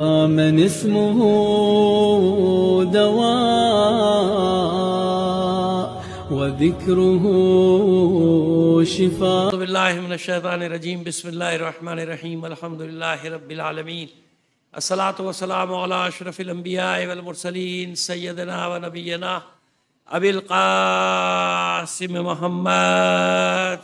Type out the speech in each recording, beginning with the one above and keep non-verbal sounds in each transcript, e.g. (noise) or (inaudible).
من اسمه دواء وذكره شفاء بالله من الشيطان الرجيم بسم الله الرحمن الرحيم الحمد لله رب العالمين الصلاة والسلام على أشرف الأنبياء والمرسلين سيدنا ونبينا أبي القاسم محمد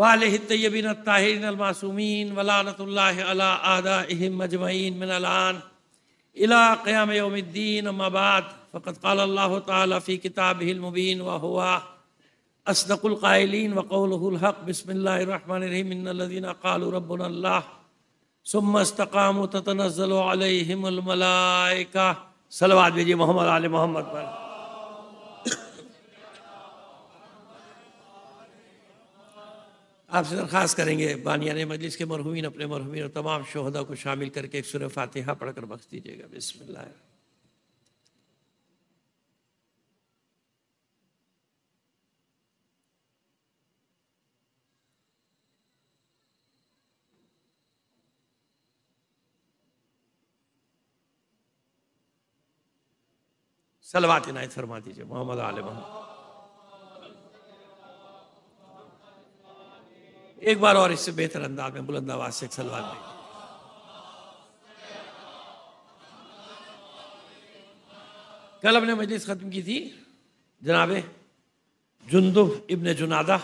वालबिन ताहिरमासूमीन वलानतल्लाम मजमैन मिनलान इला क़याम योमद्दीन अम्माबाद फ़कत कल तफ़ी किताब हिलमुबीन मुबीन वाहुआ असदकुल्क़ायलिन वक़ौलहक़ बसमिल्लामदीन कालरबल्ला सुमस्तकाम तनज़ल अलहमलमलाइका सलवाद भेजिए मोहम्मद आल मोहम्मद पर आपसे दरख्वास्त करेंगे बानिया ने मजलिस के मरहूमिन अपने मरहूमिन और तमाम शहदा को शामिल करके एक सुर फातिहा पढ़कर बख्श दीजिएगा बिस्मिल्लाह सलवात इनायत फरमा दीजिए मोहम्मद मोहम्मद एक बार और इससे बेहतर अंदाज में बुलंद आवाज से एक सलवार दी कल हमने मजलिस ख़त्म की थी जनाब जुंदुब इबन जुनादा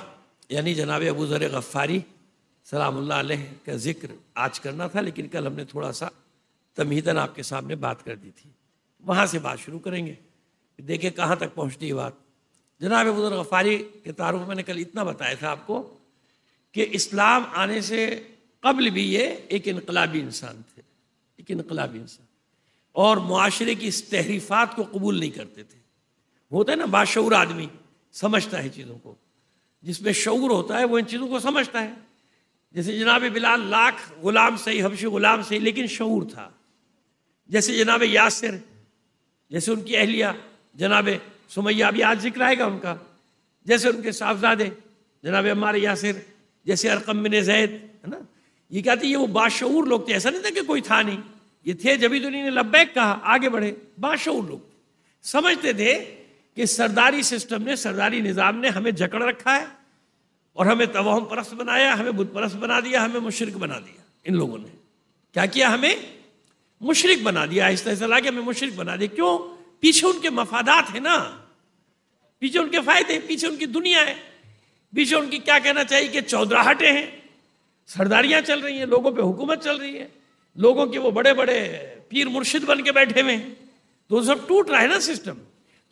यानी जनाब अबू ज़र गफ़ारी सलामुल्लाह का ज़िक्र आज करना था लेकिन कल हमने थोड़ा सा तमहीदन आपके सामने बात कर दी थी वहाँ से बात शुरू करेंगे देखिए कहाँ तक पहुँचती है बात जनाब अबू ज़र गफ़ारी के तारुफ मैंने कल इतना बताया था आपको कि इस्लाम आने से कबल भी ये एक इनकलाबी इंसान थे एक इनकलाबी इंसान और माशरे की इस तहरीफ़ात को कबूल नहीं करते थे होता है ना बाशूर आदमी समझता है चीज़ों को जिसमें शूर होता है वो इन चीज़ों को समझता है जैसे जनाब बिलाल लाख गुलाम सही हबशी गुलाम सही लेकिन शूर था जैसे जनाब यासिर जैसे उनकी अहलिया जनाब सुमैया भी आज जिक्र आएगा उनका जैसे उनके साहबजादे जनाब हमारे यासिर जैसे अरकम बिन जैद है ना ये क्या थी ये वो बाशूर लोग थे ऐसा नहीं था कि कोई था नहीं ये थे जब ही दुनिया ने लब्बैक कहा आगे बढ़े बाशूर लोग समझते थे कि सरदारी सिस्टम ने सरदारी निज़ाम ने हमें जकड़ रखा है और हमें तवाहम परस्त बनाया हमें बुत परस्त बना दिया हमें मुशरक बना दिया इन लोगों ने क्या किया हमें मुशरक बना दिया आहिस्ता आहिस्ता ला हमें मुशरक बना दिया क्यों पीछे उनके मफादात है ना पीछे उनके फायदे पीछे उनकी दुनिया है बीच उनकी क्या कहना चाहिए कि चौधराहटे हैं सरदारियां चल रही हैं लोगों पे हुकूमत चल रही है लोगों के वो बड़े बड़े पीर मुर्शिद बन के बैठे हुए हैं तो सब टूट रहा है ना सिस्टम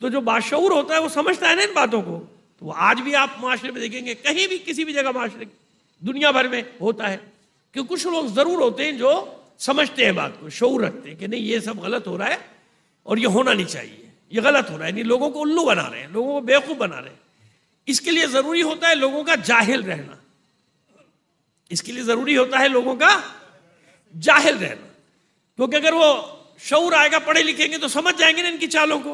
तो जो बाशूर होता है वो समझता है ना इन बातों को तो आज भी आप माशरे में देखेंगे कहीं भी किसी भी जगह माशरे दुनिया भर में होता है कि कुछ लोग ज़रूर होते हैं जो समझते हैं बात को शौर रखते हैं कि नहीं ये सब गलत हो रहा है और ये होना नहीं चाहिए ये गलत हो रहा है नहीं लोगों को उल्लू बना रहे हैं लोगों को बेवकूफ़ बना रहे हैं इसके लिए जरूरी होता है लोगों का जाहिल रहना इसके लिए जरूरी होता है लोगों का जाहिल रहना क्योंकि अगर वो शौर आएगा पढ़े लिखेंगे तो समझ जाएंगे ना इनकी चालों को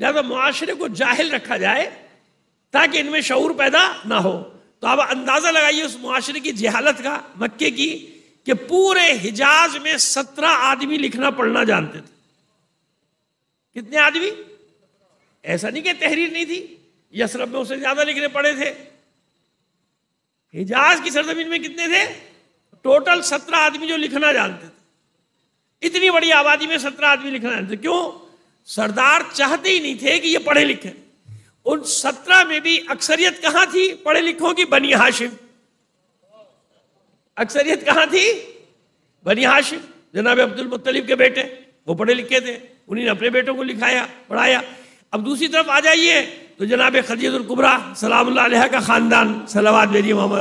लिहाजा मुआरे को जाहिल रखा जाए ताकि इनमें शौर पैदा ना हो तो आप अंदाज़ा लगाइए उस मुआरे की जहालत का मक्के की कि पूरे हिजाज में सत्रह आदमी लिखना पढ़ना जानते थे कितने आदमी ऐसा नहीं कि तहरीर नहीं थी यसरब में उससे ज्यादा लिखने पड़े थे हिजाज की सरजमीन में कितने थे टोटल सत्रह आदमी जो लिखना जानते थे इतनी बड़ी आबादी में सत्रह आदमी लिखना जानते क्यों सरदार चाहते ही नहीं थे कि ये पढ़े लिखे उन सत्रह में भी अक्सरियत कहां थी पढ़े लिखों की बनी हाशिम अक्सरियत कहां थी बनी हाशिम जनाब अब्दुल मुतलिफ के बेटे वो पढ़े लिखे थे उन्हीं ने अपने बेटों को लिखाया पढ़ाया अब दूसरी तरफ आ जाइए तो जनाब खदीजुलकुबरा सलाम का ख़ानदान सलावाद भेजिए मोहम्मद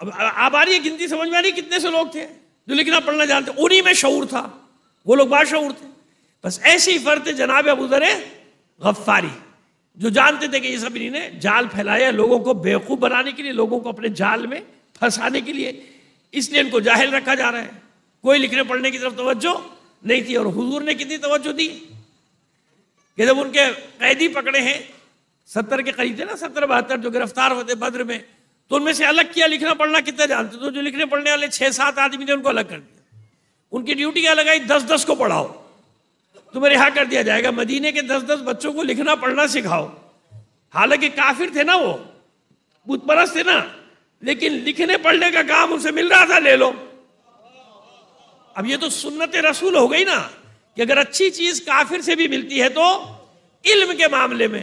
अब आप आ रही है गिनती समझ में आ रही कितने से लोग थे जो लिखना पढ़ना जानते उन्हीं में शूर था वो लोग बाशूर थे बस ऐसे ही फर्द थे जनाब अबू गफ्फारी जो जानते थे कि ये सब इन्हीं जाल फैलाया लोगों को बेवकूफ़ बनाने के लिए लोगों को अपने जाल में फंसाने के लिए इसलिए इनको जाहिल रखा जा रहा है कोई लिखने पढ़ने की तरफ तोज्जो तो नहीं थी और हुजूर ने कितनी तवज्जो दी कि जब उनके कैदी पकड़े हैं सत्तर के करीब थे ना सत्तर बहत्तर जो गिरफ्तार होते बद्र में तो उनमें से अलग किया लिखना पढ़ना कितना जानते तो जो लिखने पढ़ने वाले छह सात आदमी थे उनको अलग कर दिया उनकी ड्यूटी क्या लगाई दस दस को पढ़ाओ तुम्हें तो रिहा कर दिया जाएगा मदीने के दस दस बच्चों को लिखना पढ़ना सिखाओ हालांकि काफिर थे ना वो बुतपरस थे ना लेकिन लिखने पढ़ने का काम उसे मिल रहा था ले लो अब ये तो सुन्नत रसूल हो गई ना कि अगर अच्छी चीज काफिर से भी मिलती है तो इल्म के मामले में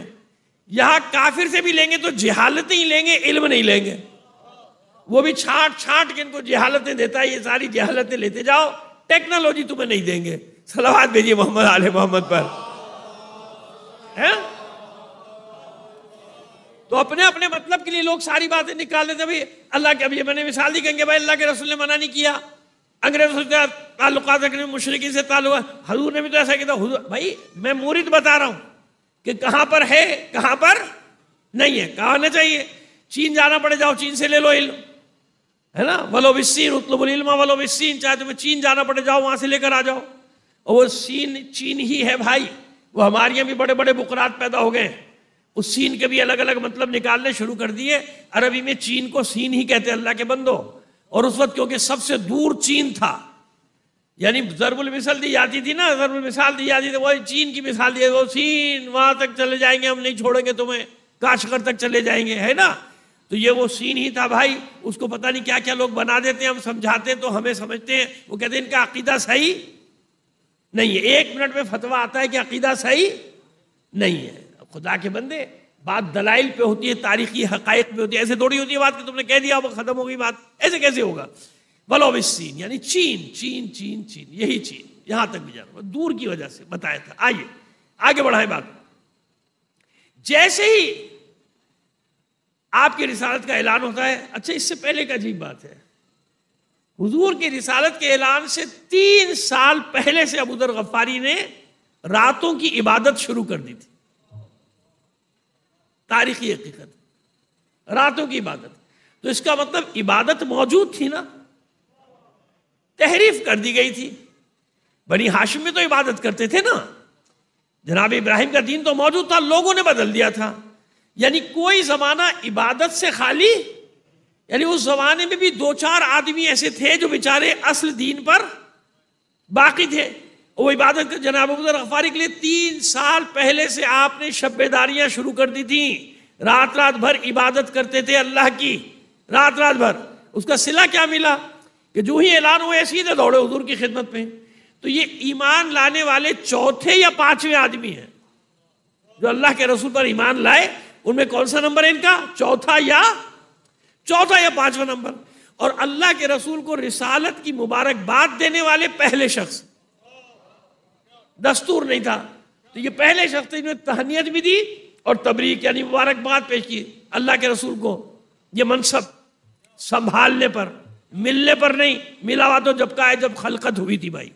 यहां काफिर से भी लेंगे तो जिहालतें ही लेंगे इल्म नहीं लेंगे वो भी छाट छाट के इनको जिहालतें देता है ये सारी जिहालतें लेते जाओ टेक्नोलॉजी तुम्हें नहीं देंगे सलावाद भेजिए मोहम्मद आल मोहम्मद पर है तो अपने अपने मतलब के लिए लोग सारी बातें निकाल लेते भाई अल्लाह के अभी मैंने मिसाल दी कहेंगे भाई अल्लाह के रसूल ने मना नहीं किया अंग्रेजों से ताल्लुक रखने मुशरकी से ताल्लुक हजूर ने भी तो ऐसा किया था भाई मैं मुरीद बता रहा हूँ कि कहां पर है कहाँ पर नहीं है कहा होना चाहिए चीन जाना पड़े जाओ चीन से ले लो इल्म है ना वलो बिस्सीन उतलबुल इल्मा वलो बिस्सीन चाहे तुम्हें चीन जाना पड़े जाओ वहां से लेकर आ जाओ और वो सीन चीन ही है भाई वो हमारे यहाँ भी बड़े बड़े बुकरात पैदा हो गए उस सीन के भी अलग अलग मतलब निकालने शुरू कर दिए अरबी में चीन को सीन ही कहते अल्लाह के बंदो और उस वक्त क्योंकि सबसे दूर चीन था यानी जरबुल मिसाल दी जाती थी ना जरबुल मिसाल दी जाती थी वही चीन की मिसाल दी वो सीन वहां तक चले जाएंगे हम नहीं छोड़ेंगे तुम्हें काशकर तक चले जाएंगे है ना तो ये वो सीन ही था भाई उसको पता नहीं क्या क्या लोग बना देते हैं हम समझाते हैं तो हमें समझते हैं वो कहते हैं इनका अकीदा सही नहीं है एक मिनट में फतवा आता है कि अकीदा सही नहीं है खुदा के बंदे बात दलाइल पे होती है तारीखी हकायक पे होती है ऐसे थोड़ी होती है बात कि तुमने कह दिया वो खत्म हो गई बात ऐसे कैसे होगा वलोब चीन यानी चीन चीन चीन चीन यही चीन यहां तक भी जाना दूर की वजह से बताया था आइए आगे बढ़ाए बात जैसे ही आपकी रिसालत का ऐलान होता है अच्छा इससे पहले का अजीब बात है हुजूर की रिसालत के ऐलान से तीन साल पहले से अबूदर गफारी ने रातों की इबादत शुरू कर दी थी तारीखी हकीकत रातों की इबादत तो इसका मतलब इबादत मौजूद थी ना तहरीफ कर दी गई थी बनी हाशिम में तो इबादत करते थे ना जनाब इब्राहिम का दीन तो मौजूद था लोगों ने बदल दिया था यानी कोई ज़माना इबादत से खाली यानी उस ज़माने में भी दो चार आदमी ऐसे थे जो बेचारे असल दीन पर बाकी थे वो इबादत जनाब अबूदर गफारी के लिए तीन साल पहले से आपने शब्बेदारियां शुरू कर दी थी रात रात भर इबादत करते थे अल्लाह की रात रात भर उसका सिला क्या मिला कि जो ही ऐलान हुए ना दौड़े हजूर की खिदमत में तो ये ईमान लाने वाले चौथे या पांचवें आदमी हैं जो अल्लाह के रसूल पर ईमान लाए उनमें कौन सा नंबर है इनका चौथा या चौथा या पांचवा नंबर और अल्लाह के रसूल को रिसालत की मुबारकबाद देने वाले पहले शख्स दस्तूर नहीं था तो ये पहले शख्स ने तहनीत भी दी और तबरीक यानी मुबारकबाद पेश की अल्लाह के रसूल को ये मनसब संभालने पर मिलने पर नहीं मिला हुआ तो जब का है जब खलकत हुई थी भाई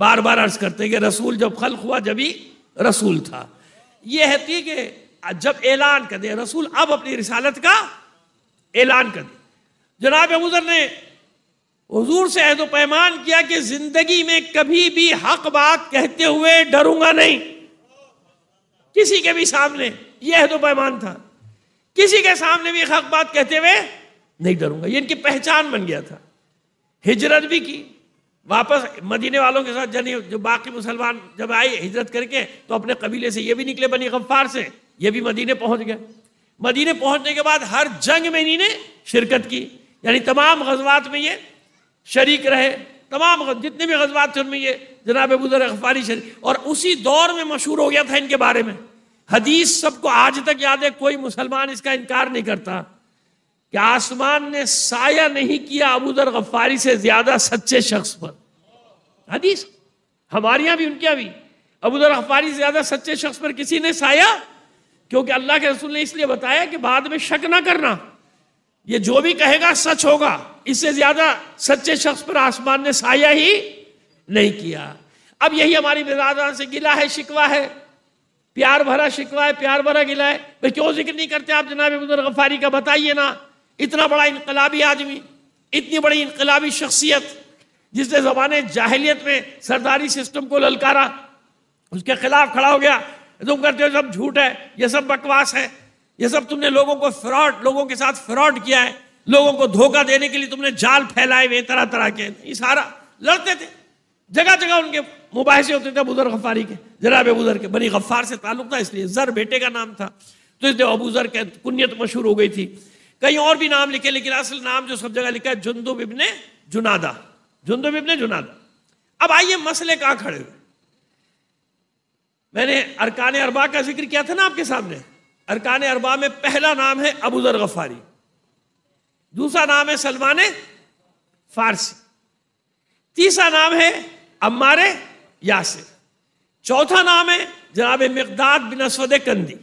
बार बार अर्ज करते हैं कि रसूल जब खलक हुआ जब ही रसूल था यह है थी कि जब ऐलान कर दे रसूल अब अपनी रिसालत का ऐलान कर दे जनाब अबूजर ने हजूर से अहद पैमान किया कि जिंदगी में कभी भी हक बात कहते हुए डरूंगा नहीं किसी के भी सामने यह अहद पैमान था किसी के सामने भी हक बात कहते हुए नहीं डरूंगा ये इनकी पहचान बन गया था हिजरत भी की वापस मदीने वालों के साथ जनी जो बाकी मुसलमान जब आए हिजरत करके तो अपने कबीले से ये भी निकले बनी गफ्फार से ये भी मदीने पहुंच गए मदीने पहुंचने के बाद हर जंग में इन्हीं ने शिरकत की यानी तमाम गजबात में ये शरीक रहे तमाम जितने भी गजबात थे उनमें ये जनाब बुजर अखबारी शरीक और उसी दौर में मशहूर हो गया था इनके बारे में हदीस सबको आज तक याद है कोई मुसलमान इसका इनकार नहीं करता कि आसमान ने साया नहीं किया अबूदर गफ्फारी से ज्यादा सच्चे शख्स पर हदीस हमारे यहां भी उनके यहां भी अबूदर गफ्फारी से ज्यादा सच्चे शख्स पर किसी ने साया क्योंकि अल्लाह के रसूल ने इसलिए बताया कि बाद में शक ना करना ये जो भी कहेगा सच होगा इससे ज्यादा सच्चे शख्स पर आसमान ने साया ही नहीं किया अब यही हमारी बिरादरान से गिला है शिकवा है प्यार भरा शिकवा है प्यार भरा गिला है भाई क्यों जिक्र नहीं करते आप जनाब गफारी का बताइए ना इतना बड़ा इनकलाबी आदमी इतनी बड़ी इनकलाबी शख्सियत जिसने जमाने जाहलीत में सरदारी सिस्टम को ललकारा उसके खिलाफ खड़ा हो गया तुम करते हो सब झूठ है ये सब बकवास है ये सब तुमने लोगों को फ्रॉड लोगों के साथ फ्रॉड किया है लोगों को धोखा देने के लिए तुमने जाल फैलाए हुए तरह तरह के ये सारा लड़ते थे जगह जगह उनके मुबासे होते थे अबूजर गफ्फारी के जरा अबूजर के बनी गफ्फार से ताल्लुक था इसलिए जर बेटे का नाम था तो इसलिए अबूजर के कुत मशहूर हो गई थी कहीं और भी नाम लिखे लेकिन असल नाम जो सब जगह लिखा है जुन्दुब इबने जुनादा जुन्दुब बिबन जुनादा अब आइए मसले कहाँ खड़े हुए मैंने अरकान अरबा का जिक्र किया था ना आपके सामने अरकान अरबा में पहला नाम है अबूजर गफ्फारी दूसरा नाम है सलमान फारसी तीसरा नाम है अम्मार यासिर चौथा नाम है जनाब मकदाद बिन असद कंदी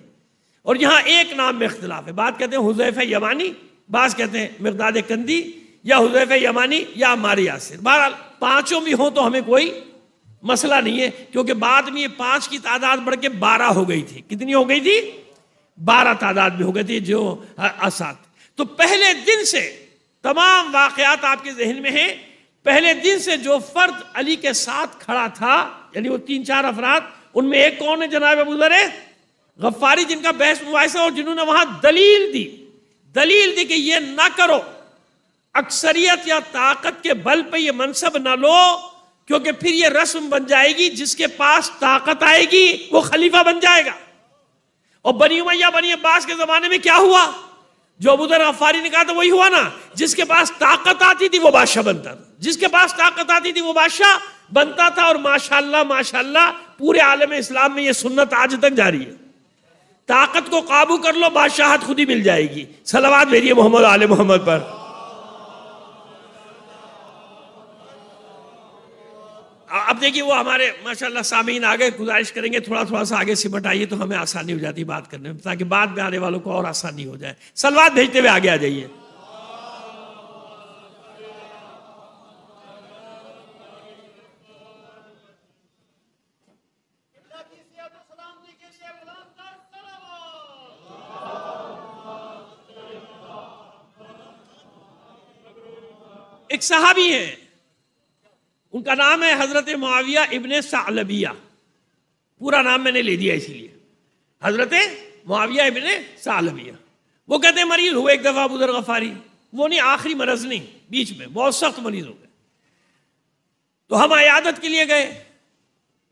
और यहां एक नाम में इख्तलाफ है बात कहते हैं हुजैफ यमानी बास कहते हैं मकदाद कंदी या हुजैफ यमानी या अम्मार यासिर बहरहाल पांचों भी हों तो हमें कोई मसला नहीं है क्योंकि बाद में ये पांच की तादाद बढ़ के बारह हो गई थी कितनी हो गई थी बारह तादाद में हो गई थी जो असात तो पहले दिन से तमाम वाकयात आपके जहन में हैं पहले दिन से जो फर्द अली के साथ खड़ा था यानी वो तीन चार अफराद उनमें एक कौन है जनाब अबूजर गफ्फारी जिनका बहस मुआसा और जिन्होंने वहां दलील दी दलील दी कि ये ना करो अक्सरियत या ताकत के बल पर ये मनसब ना लो क्योंकि फिर ये रस्म बन जाएगी जिसके पास ताकत आएगी वो खलीफा बन जाएगा और बनी उमैया बनी अब्बास के जमाने में क्या हुआ जो अबूदर अफारी ने कहा था वही हुआ ना जिसके पास ताकत आती थी वो बादशाह बनता था जिसके पास ताकत आती थी वो बादशाह बनता था और माशाल्लाह माशाल्लाह पूरे आलम इस्लाम में ये सुन्नत आज तक जारी है ताकत को काबू कर लो बादशाहत खुद ही मिल जाएगी सलावाद भेजिए मोहम्मद आल मोहम्मद पर अब देखिए वो हमारे माशाल्लाह सामीन आगे गुजारिश करेंगे थोड़ा थोड़ा सा आगे सिमट आइए तो हमें आसानी हो जाती बात करने में ताकि बाद में आने वालों को और आसानी हो जाए सलवाद भेजते हुए आगे आ जाइए एक साहबी है उनका नाम है हज़रत माविया इबन सालबिया पूरा नाम मैंने ले दिया इसीलिए हज़रत माविया इबन सालबिया वो कहते हैं मरीज हुए एक दफ़ा अबूदर गफारी वो नहीं आखिरी मरज नहीं बीच में बहुत सख्त मरीज हो गए तो हम अयादत के लिए गए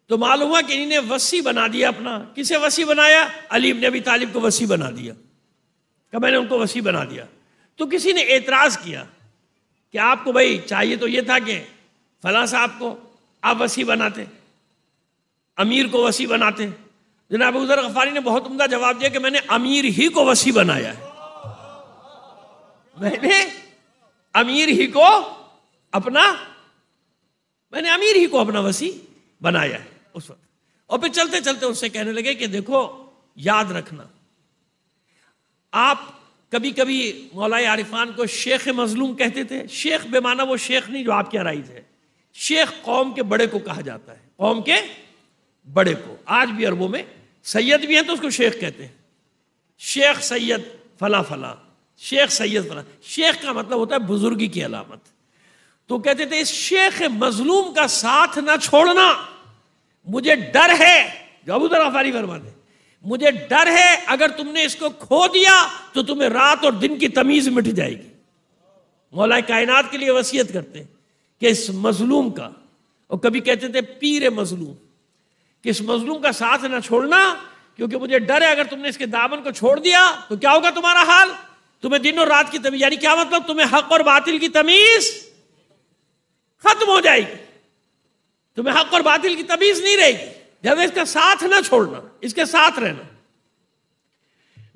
तो मालूम हुआ कि इन्हें वसी बना दिया अपना किसे वसी बनाया अली इबन अभी तालिब को वसी बना दिया क्या मैंने उनको वसी बना दिया तो किसी ने एतराज़ किया कि आपको भाई चाहिए तो ये था कि फला साहब को आप वसी बनाते अमीर को वसी बनाते जनाब उधर गफारी ने बहुत उमदा जवाब दिया कि मैंने अमीर ही को वसी बनाया है मैंने अमीर ही को अपना मैंने अमीर ही को अपना वसी बनाया है उस वक्त और फिर चलते चलते उससे कहने लगे कि देखो याद रखना आप कभी कभी मौलाए आरिफान को शेख मजलूम कहते थे शेख बेमाना वो शेख नहीं जो आपके राइज है शेख कौम के बड़े को कहा जाता है कौम के बड़े को आज भी अरबों में सैयद भी हैं तो उसको शेख कहते हैं शेख सैयद फला फला शेख सैयद फला शेख का मतलब होता है बुजुर्गी की अलामत तो कहते थे इस शेख मजलूम का साथ ना छोड़ना मुझे डर है जो अबू दराफारी फरमाते मुझे डर है अगर तुमने इसको खो दिया तो तुम्हें रात और दिन की तमीज मिट जाएगी मौलाए कायनात के लिए वसीयत करते हैं कि इस मजलूम का और कभी कहते थे पीर मजलूम कि इस मजलूम का साथ ना छोड़ना क्योंकि मुझे डर है अगर तुमने इसके दामन को छोड़ दिया तो क्या होगा तुम्हारा हाल तुम्हें दिन और रात की तमीज यानी क्या मतलब तुम्हें हक और बातिल की तमीज खत्म हो जाएगी तुम्हें हक और बातिल की तमीज नहीं रहेगी जब इसका साथ ना छोड़ना इसके साथ रहना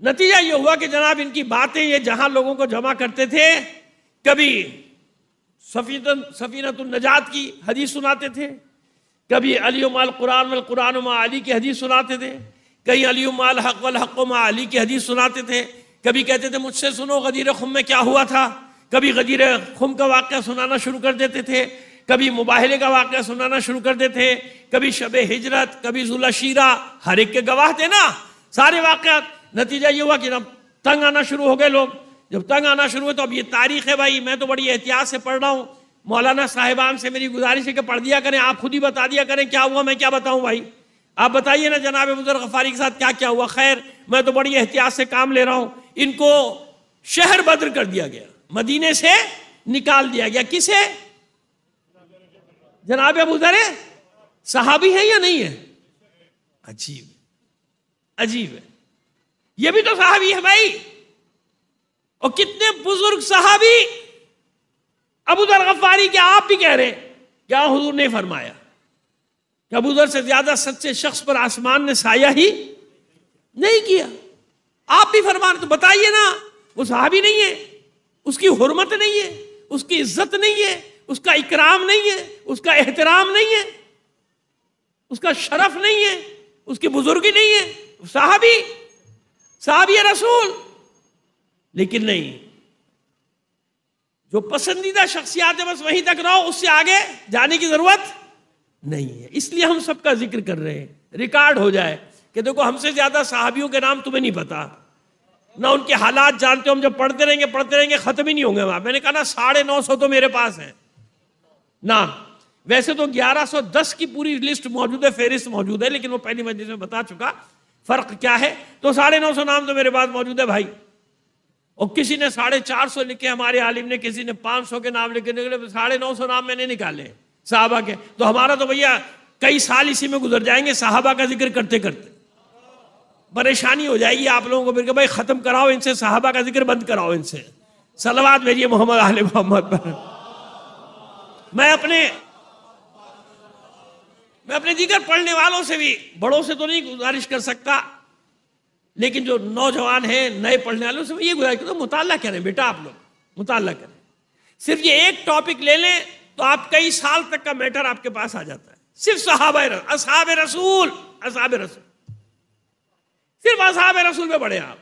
नतीजा यह हुआ कि जनाब इनकी बातें ये जहां लोगों को जमा करते थे कभी सफीतन सफीनत नजात की हदीस सुनाते थे कभी अलीमाल कुरान वल कुरान अली की हदीस सुनाते थे कहीं अलीमाल हक वल हक अली की हदीस सुनाते थे कभी कहते थे मुझसे सुनो गदीर खुम में क्या हुआ था कभी गदीर खुम का वाक़ सुनाना शुरू कर देते थे कभी मुबाहले का वाक़ सुनाना शुरू कर देते थे कभी शब हिजरत कभी जुला शीरा हर एक के गवाह थे ना सारे वाक़ नतीजा ये हुआ कि तंग आना शुरू हो गए लोग जब तंग आना शुरू हुआ तो अब ये तारीख है भाई मैं तो बड़ी एहतियात से पढ़ रहा हूँ मौलाना साहिबान से मेरी गुजारिश है कि पढ़ दिया करें आप खुद ही बता दिया करें क्या हुआ मैं क्या बताऊँ भाई आप बताइए ना जनाब मुजर गफारी के साथ क्या क्या हुआ खैर मैं तो बड़ी एहतियात से काम ले रहा हूँ इनको शहर बद्र कर दिया गया मदीने से निकाल दिया गया किसे जनाब अबूजर साहबी है या नहीं है अजीब अजीब है ये भी तो साहबी है भाई और कितने बुजुर्ग साहबी अबू दर गफारी क्या आप भी कह रहे हैं क्या हजूर ने फरमाया कि अबू दर से ज्यादा सच्चे शख्स पर आसमान ने साया ही नहीं किया आप भी फरमा तो बताइए ना वो साहबी नहीं है उसकी हरमत नहीं है उसकी इज्जत नहीं है उसका इकराम नहीं है उसका एहतराम नहीं है उसका शरफ नहीं है उसकी बुजुर्गी नहीं है साहबी साहबी रसूल लेकिन नहीं जो पसंदीदा शख्सियात है बस वहीं तक रहो उससे आगे जाने की जरूरत नहीं है इसलिए हम सबका जिक्र कर रहे हैं रिकॉर्ड हो जाए कि देखो हमसे ज्यादा साहबियों के नाम तुम्हें नहीं पता ना उनके हालात जानते हो हम जब पढ़ते रहेंगे पढ़ते रहेंगे खत्म ही नहीं होंगे वहां मैंने कहा ना साढ़े नौ सौ तो मेरे पास है ना वैसे तो ग्यारह सौ दस की पूरी लिस्ट मौजूद है फेरिस्त मौजूद है लेकिन वो पहली मस्जिद में बता चुका फर्क क्या है तो साढ़े नौ सौ नाम तो मेरे पास मौजूद है भाई और किसी ने साढ़े चार सौ लिखे हमारे आलिम ने किसी ने पांच सौ के नाम लिखे निकले साढ़े नौ सौ नाम मैंने निकाले साहबा के तो हमारा तो भैया कई साल इसी में गुजर जाएंगे साहबा का जिक्र करते करते परेशानी हो जाएगी आप लोगों को फिर भाई ख़त्म कराओ इनसे साहबा का जिक्र बंद कराओ इनसे सलवाद भेजिए मोहम्मद आल मोहम्मद पर मैं अपने मैं अपने दीगर पढ़ने वालों से भी बड़ों से तो नहीं गुजारिश कर सकता लेकिन जो नौजवान हैं नए पढ़ने वाले उसमें ये गुजारिश तो मुताला करें बेटा आप लोग मुताला करें सिर्फ ये एक टॉपिक ले लें तो आप कई साल तक का मैटर आपके पास आ जाता है सिर्फ सहाब असहाब रसूल असहाब रसूल सिर्फ असहाब रसूल में बढ़े आप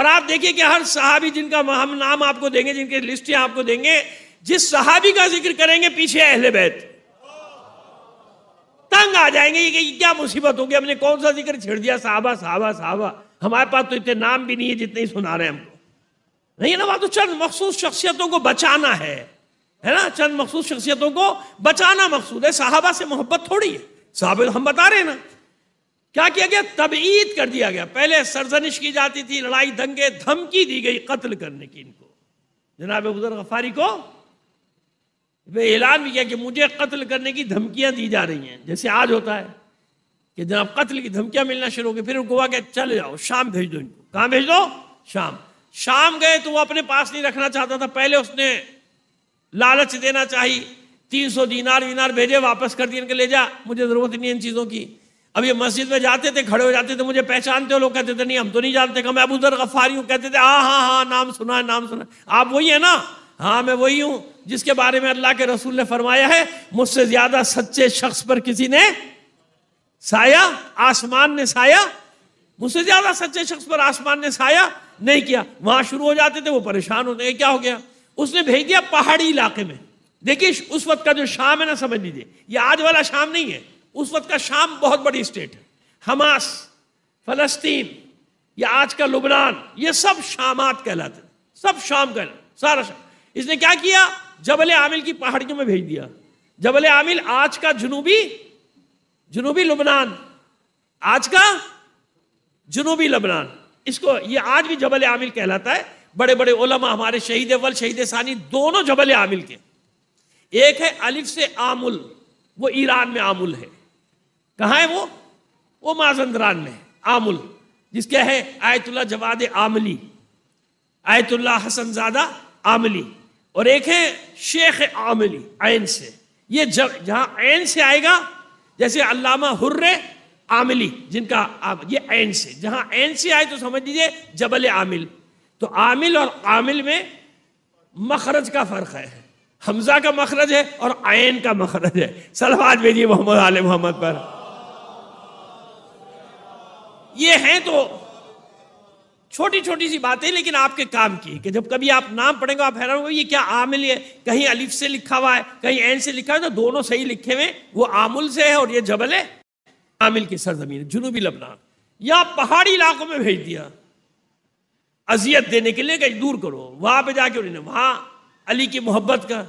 और आप देखिए कि हर सहाबी जिनका हम नाम आपको देंगे जिनके लिस्ट आपको देंगे जिस सहाबी का जिक्र करेंगे पीछे अहले बैत तंग आ जाएंगे ये क्या मुसीबत होगी हमने कौन सा जिक्र छेड़ दिया साहबा साहबा साहबा हमारे पास तो इतने नाम भी नहीं है जितने ही सुना रहे हैं हमको नहीं है ना वहां तो चंद मखसूस शख्सियतों को बचाना है है ना चंद मखसूस शख्सियतों को बचाना मकसूद है साहबा से मोहब्बत थोड़ी है साहब तो हम बता रहे हैं ना क्या किया गया तबीद कर दिया गया पहले सरजनिश की जाती थी लड़ाई दंगे धमकी दी गई कत्ल करने की इनको जनाब गुजर गफारी को वे ऐलान भी किया कि मुझे कत्ल करने की धमकियां दी जा रही हैं जैसे आज होता है कि जनाब कत्ल की धमकियां मिलना शुरू हो गई फिर गोवा हुआ चले जाओ शाम भेज दो इनको कहाँ भेज दो शाम शाम गए तो वो अपने पास नहीं रखना चाहता था पहले उसने लालच देना चाहिए तीन सौ दीनार वीनार भेजे वापस कर दिए इनके ले जा मुझे ज़रूरत नहीं इन चीज़ों की अब ये मस्जिद में जाते थे खड़े हो जाते थे मुझे पहचानते हो लोग कहते थे नहीं हम तो नहीं जानते मैं अबूदर गफारी हूँ कहते थे हाँ हाँ हाँ नाम सुना है नाम सुना आप वही है ना हाँ मैं वही हूँ जिसके बारे में अल्लाह के रसूल ने फरमाया है मुझसे ज़्यादा सच्चे शख्स पर किसी ने साया आसमान ने साया मुझसे ज्यादा सच्चे शख्स पर आसमान ने साया नहीं किया वहां शुरू हो जाते थे वो परेशान होते क्या हो गया उसने भेज दिया पहाड़ी इलाके में देखिए उस वक्त का जो शाम है ना समझ लीजिए ये आज वाला शाम नहीं है उस वक्त का शाम बहुत बड़ी स्टेट है हमास फलस्तीन या आज का लुबनान ये सब शामात कहलाते सब शाम कहलाते सारा शाम इसने क्या किया जबल आमिल की पहाड़ियों में भेज दिया जबल आमिल आज का जुनूबी जुनूबी लुबनान आज का जुनूबी लबनान इसको ये आज भी जबल आमिल कहलाता है बड़े बड़े ओलमा हमारे शहीद वल शहीद सानी दोनों जबल आमिल के एक है अलिफ से आमुल वो ईरान में आमुल है कहा है वो वो माजंदरान में आमुल जिसके है Ayatollah Jawad Amoli Ayatollah Hassanzadeh Amoli और एक है शेख आमली आयन से ये जब जहाँ आयन से आएगा जैसे अल्लामा हुर्र आमिली जिनका ये एन से जहां एन से आए तो समझ लीजिए जबल आमिल तो आमिल और आमिल में मखरज का फ़र्क है हमजा का मखरज है और आयन का मखरज है सलवाद भेजिए मोहम्मद आल मोहम्मद पर ये हैं तो छोटी छोटी सी बातें लेकिन आपके काम की कि जब कभी आप नाम पढ़ेंगे आप हैरान होंगे ये क्या आमिल है कहीं अलिफ से लिखा हुआ है कहीं एन से लिखा है तो दोनों सही लिखे हुए वो आमुल से है और ये जबल है आमिल की सरजमीन जुनूबी लबनान या पहाड़ी इलाकों में भेज दिया अजियत देने के लिए कहीं दूर करो वहां पर जाके उन्होंने वहां अली की मोहब्बत का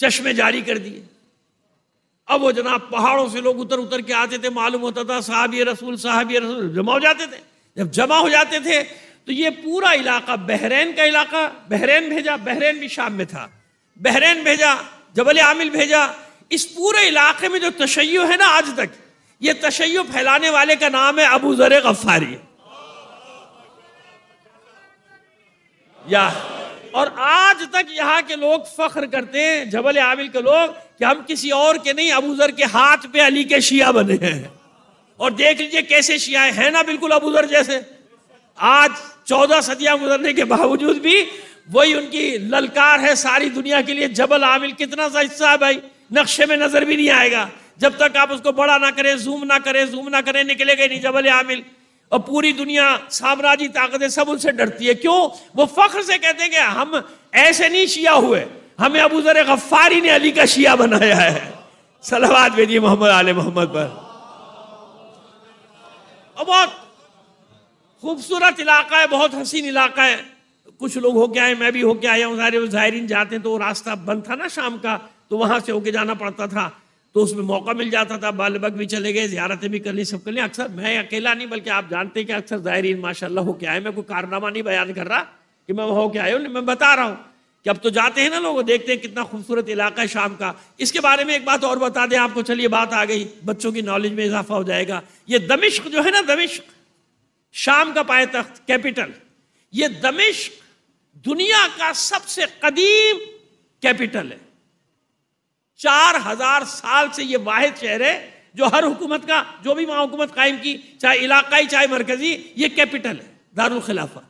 चश्मे जारी कर दिए अब वो जनाब पहाड़ों से लोग उतर उतर के आते थे मालूम होता था साहब रसूल साहब रसूल जमा हो जाते थे जब जमा हो जाते थे तो ये पूरा इलाका बहरेन का इलाका बहरेन भेजा बहरेन भी शाम में था बहरेन भेजा जबल आमिल भेजा इस पूरे इलाके में जो तशैय है ना आज तक ये तशैय फैलाने वाले का नाम है अबू जर गफारी या और आज तक यहाँ के लोग फख्र करते हैं जबल आमिल के लोग कि हम किसी और के नहीं अबू जर के हाथ पे अली के शिया बने हैं और देख लीजिए कैसे शिया है ना बिल्कुल अबूजर जैसे आज चौदह सदियां गुजरने के बावजूद भी वही उनकी ललकार है सारी दुनिया के लिए जबल आमिल कितना सा हिस्सा है भाई नक्शे में नजर भी नहीं आएगा जब तक आप उसको बड़ा ना करें जूम ना करें जूम ना करें गए नहीं जबल आमिल और पूरी दुनिया साम्राज्य ताकतें सब उनसे डरती है क्यों वो फख्र से कहते हैं कि हम ऐसे नहीं शिया हुए हमें अबू जर गफ्फारी ने अली का शिया बनाया है सलावाद भेजिए मोहम्मद आल मोहम्मद पर और बहुत खूबसूरत इलाका है बहुत हसीन इलाका है कुछ लोग होके आए मैं भी होके आया हूँ सारे जायरीन जाते हैं तो रास्ता बंद था ना शाम का तो वहां से होके जाना पड़ता था तो उसमें मौका मिल जाता था बाल भी चले गए ज्यारतें भी कर ली सब कर ली अक्सर मैं अकेला नहीं बल्कि आप जानते हैं कि अक्सर जायरीन माशाला होके आए मैं कोई कारनामा नहीं बयान कर रहा कि मैं वहाँ होके आया हूँ मैं बता रहा हूँ कि अब तो जाते हैं ना लोग देखते हैं कितना खूबसूरत इलाका है शाम का इसके बारे में एक बात और बता दें आपको चलिए बात आ गई बच्चों की नॉलेज में इजाफा हो जाएगा ये दमिश्क जो है ना दमिश्क शाम का पाए तख्त कैपिटल ये दमिश्क दुनिया का सबसे कदीम कैपिटल है चार हजार साल से ये वाहिद शहर है जो हर हुकूमत का जो भी वहां हुकूमत कायम की चाहे इलाकाई चाहे मरकजी ये कैपिटल है दारुल खिलाफा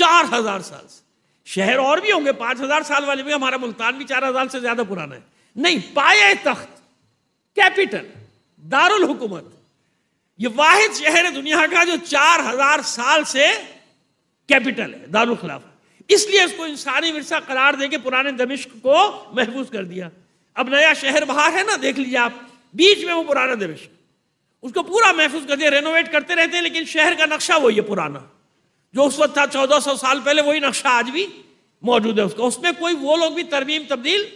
चार हजार साल से शहर और भी होंगे पांच हजार साल वाले भी हमारा मुल्तान भी चार हजार से ज्यादा पुराना है नहीं पाए तख्त कैपिटल दारुल हुकूमत ये वाहिद शहर है दुनिया का जो चार हजार साल से कैपिटल है दारुल खिलाफ इसलिए इसको इंसानी विरसा करार देके पुराने दमिश्क को महफूज कर दिया अब नया शहर बाहर है ना देख लीजिए आप बीच में वो पुराना दमिश्क उसको पूरा महफूज कर दिया रेनोवेट करते रहते हैं लेकिन शहर का नक्शा वही है पुराना जो उस वक्त था चौदह सौ साल पहले वही नक्शा आज भी मौजूद है उसका उसमें कोई वो लोग भी तरमीम तब्दील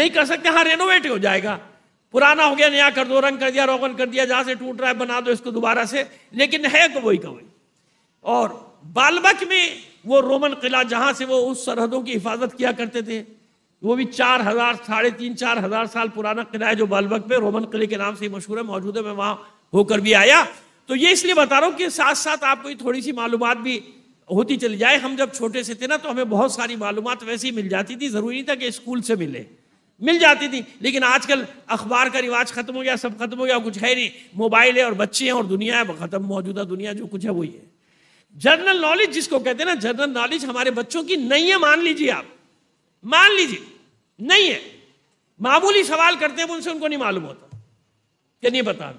नहीं कर सकते हाँ रेनोवेट हो जाएगा पुराना हो गया नया कर दो रंग कर दिया रोगन कर दिया जहां से टूट रहा है बना दो इसको दोबारा से लेकिन है तो वही का वही और बालबक में वो रोमन किला जहां से वो उस सरहदों की हिफाजत किया करते थे वो भी चार हज़ार साढ़े तीन चार हज़ार साल पुराना किला है जो बालबक में रोमन किले के नाम से मशहूर है मौजूद है मैं वहां होकर भी आया तो ये इसलिए बता रहा हूँ कि साथ साथ आपको थोड़ी सी मालूम भी होती चली जाए हम जब छोटे से थे ना तो हमें बहुत सारी मालूम वैसे ही मिल जाती थी ज़रूरी नहीं था कि स्कूल से मिले मिल जाती थी लेकिन आजकल अखबार का रिवाज खत्म हो गया सब खत्म हो गया कुछ है नहीं मोबाइल है और बच्चे हैं और दुनिया है खत्म मौजूदा दुनिया जो कुछ है वही है जनरल नॉलेज जिसको कहते हैं ना जनरल नॉलेज हमारे बच्चों की नहीं है मान लीजिए आप मान लीजिए नहीं है मामूली सवाल करते हैं उनसे उनको नहीं मालूम होता क्या नहीं पता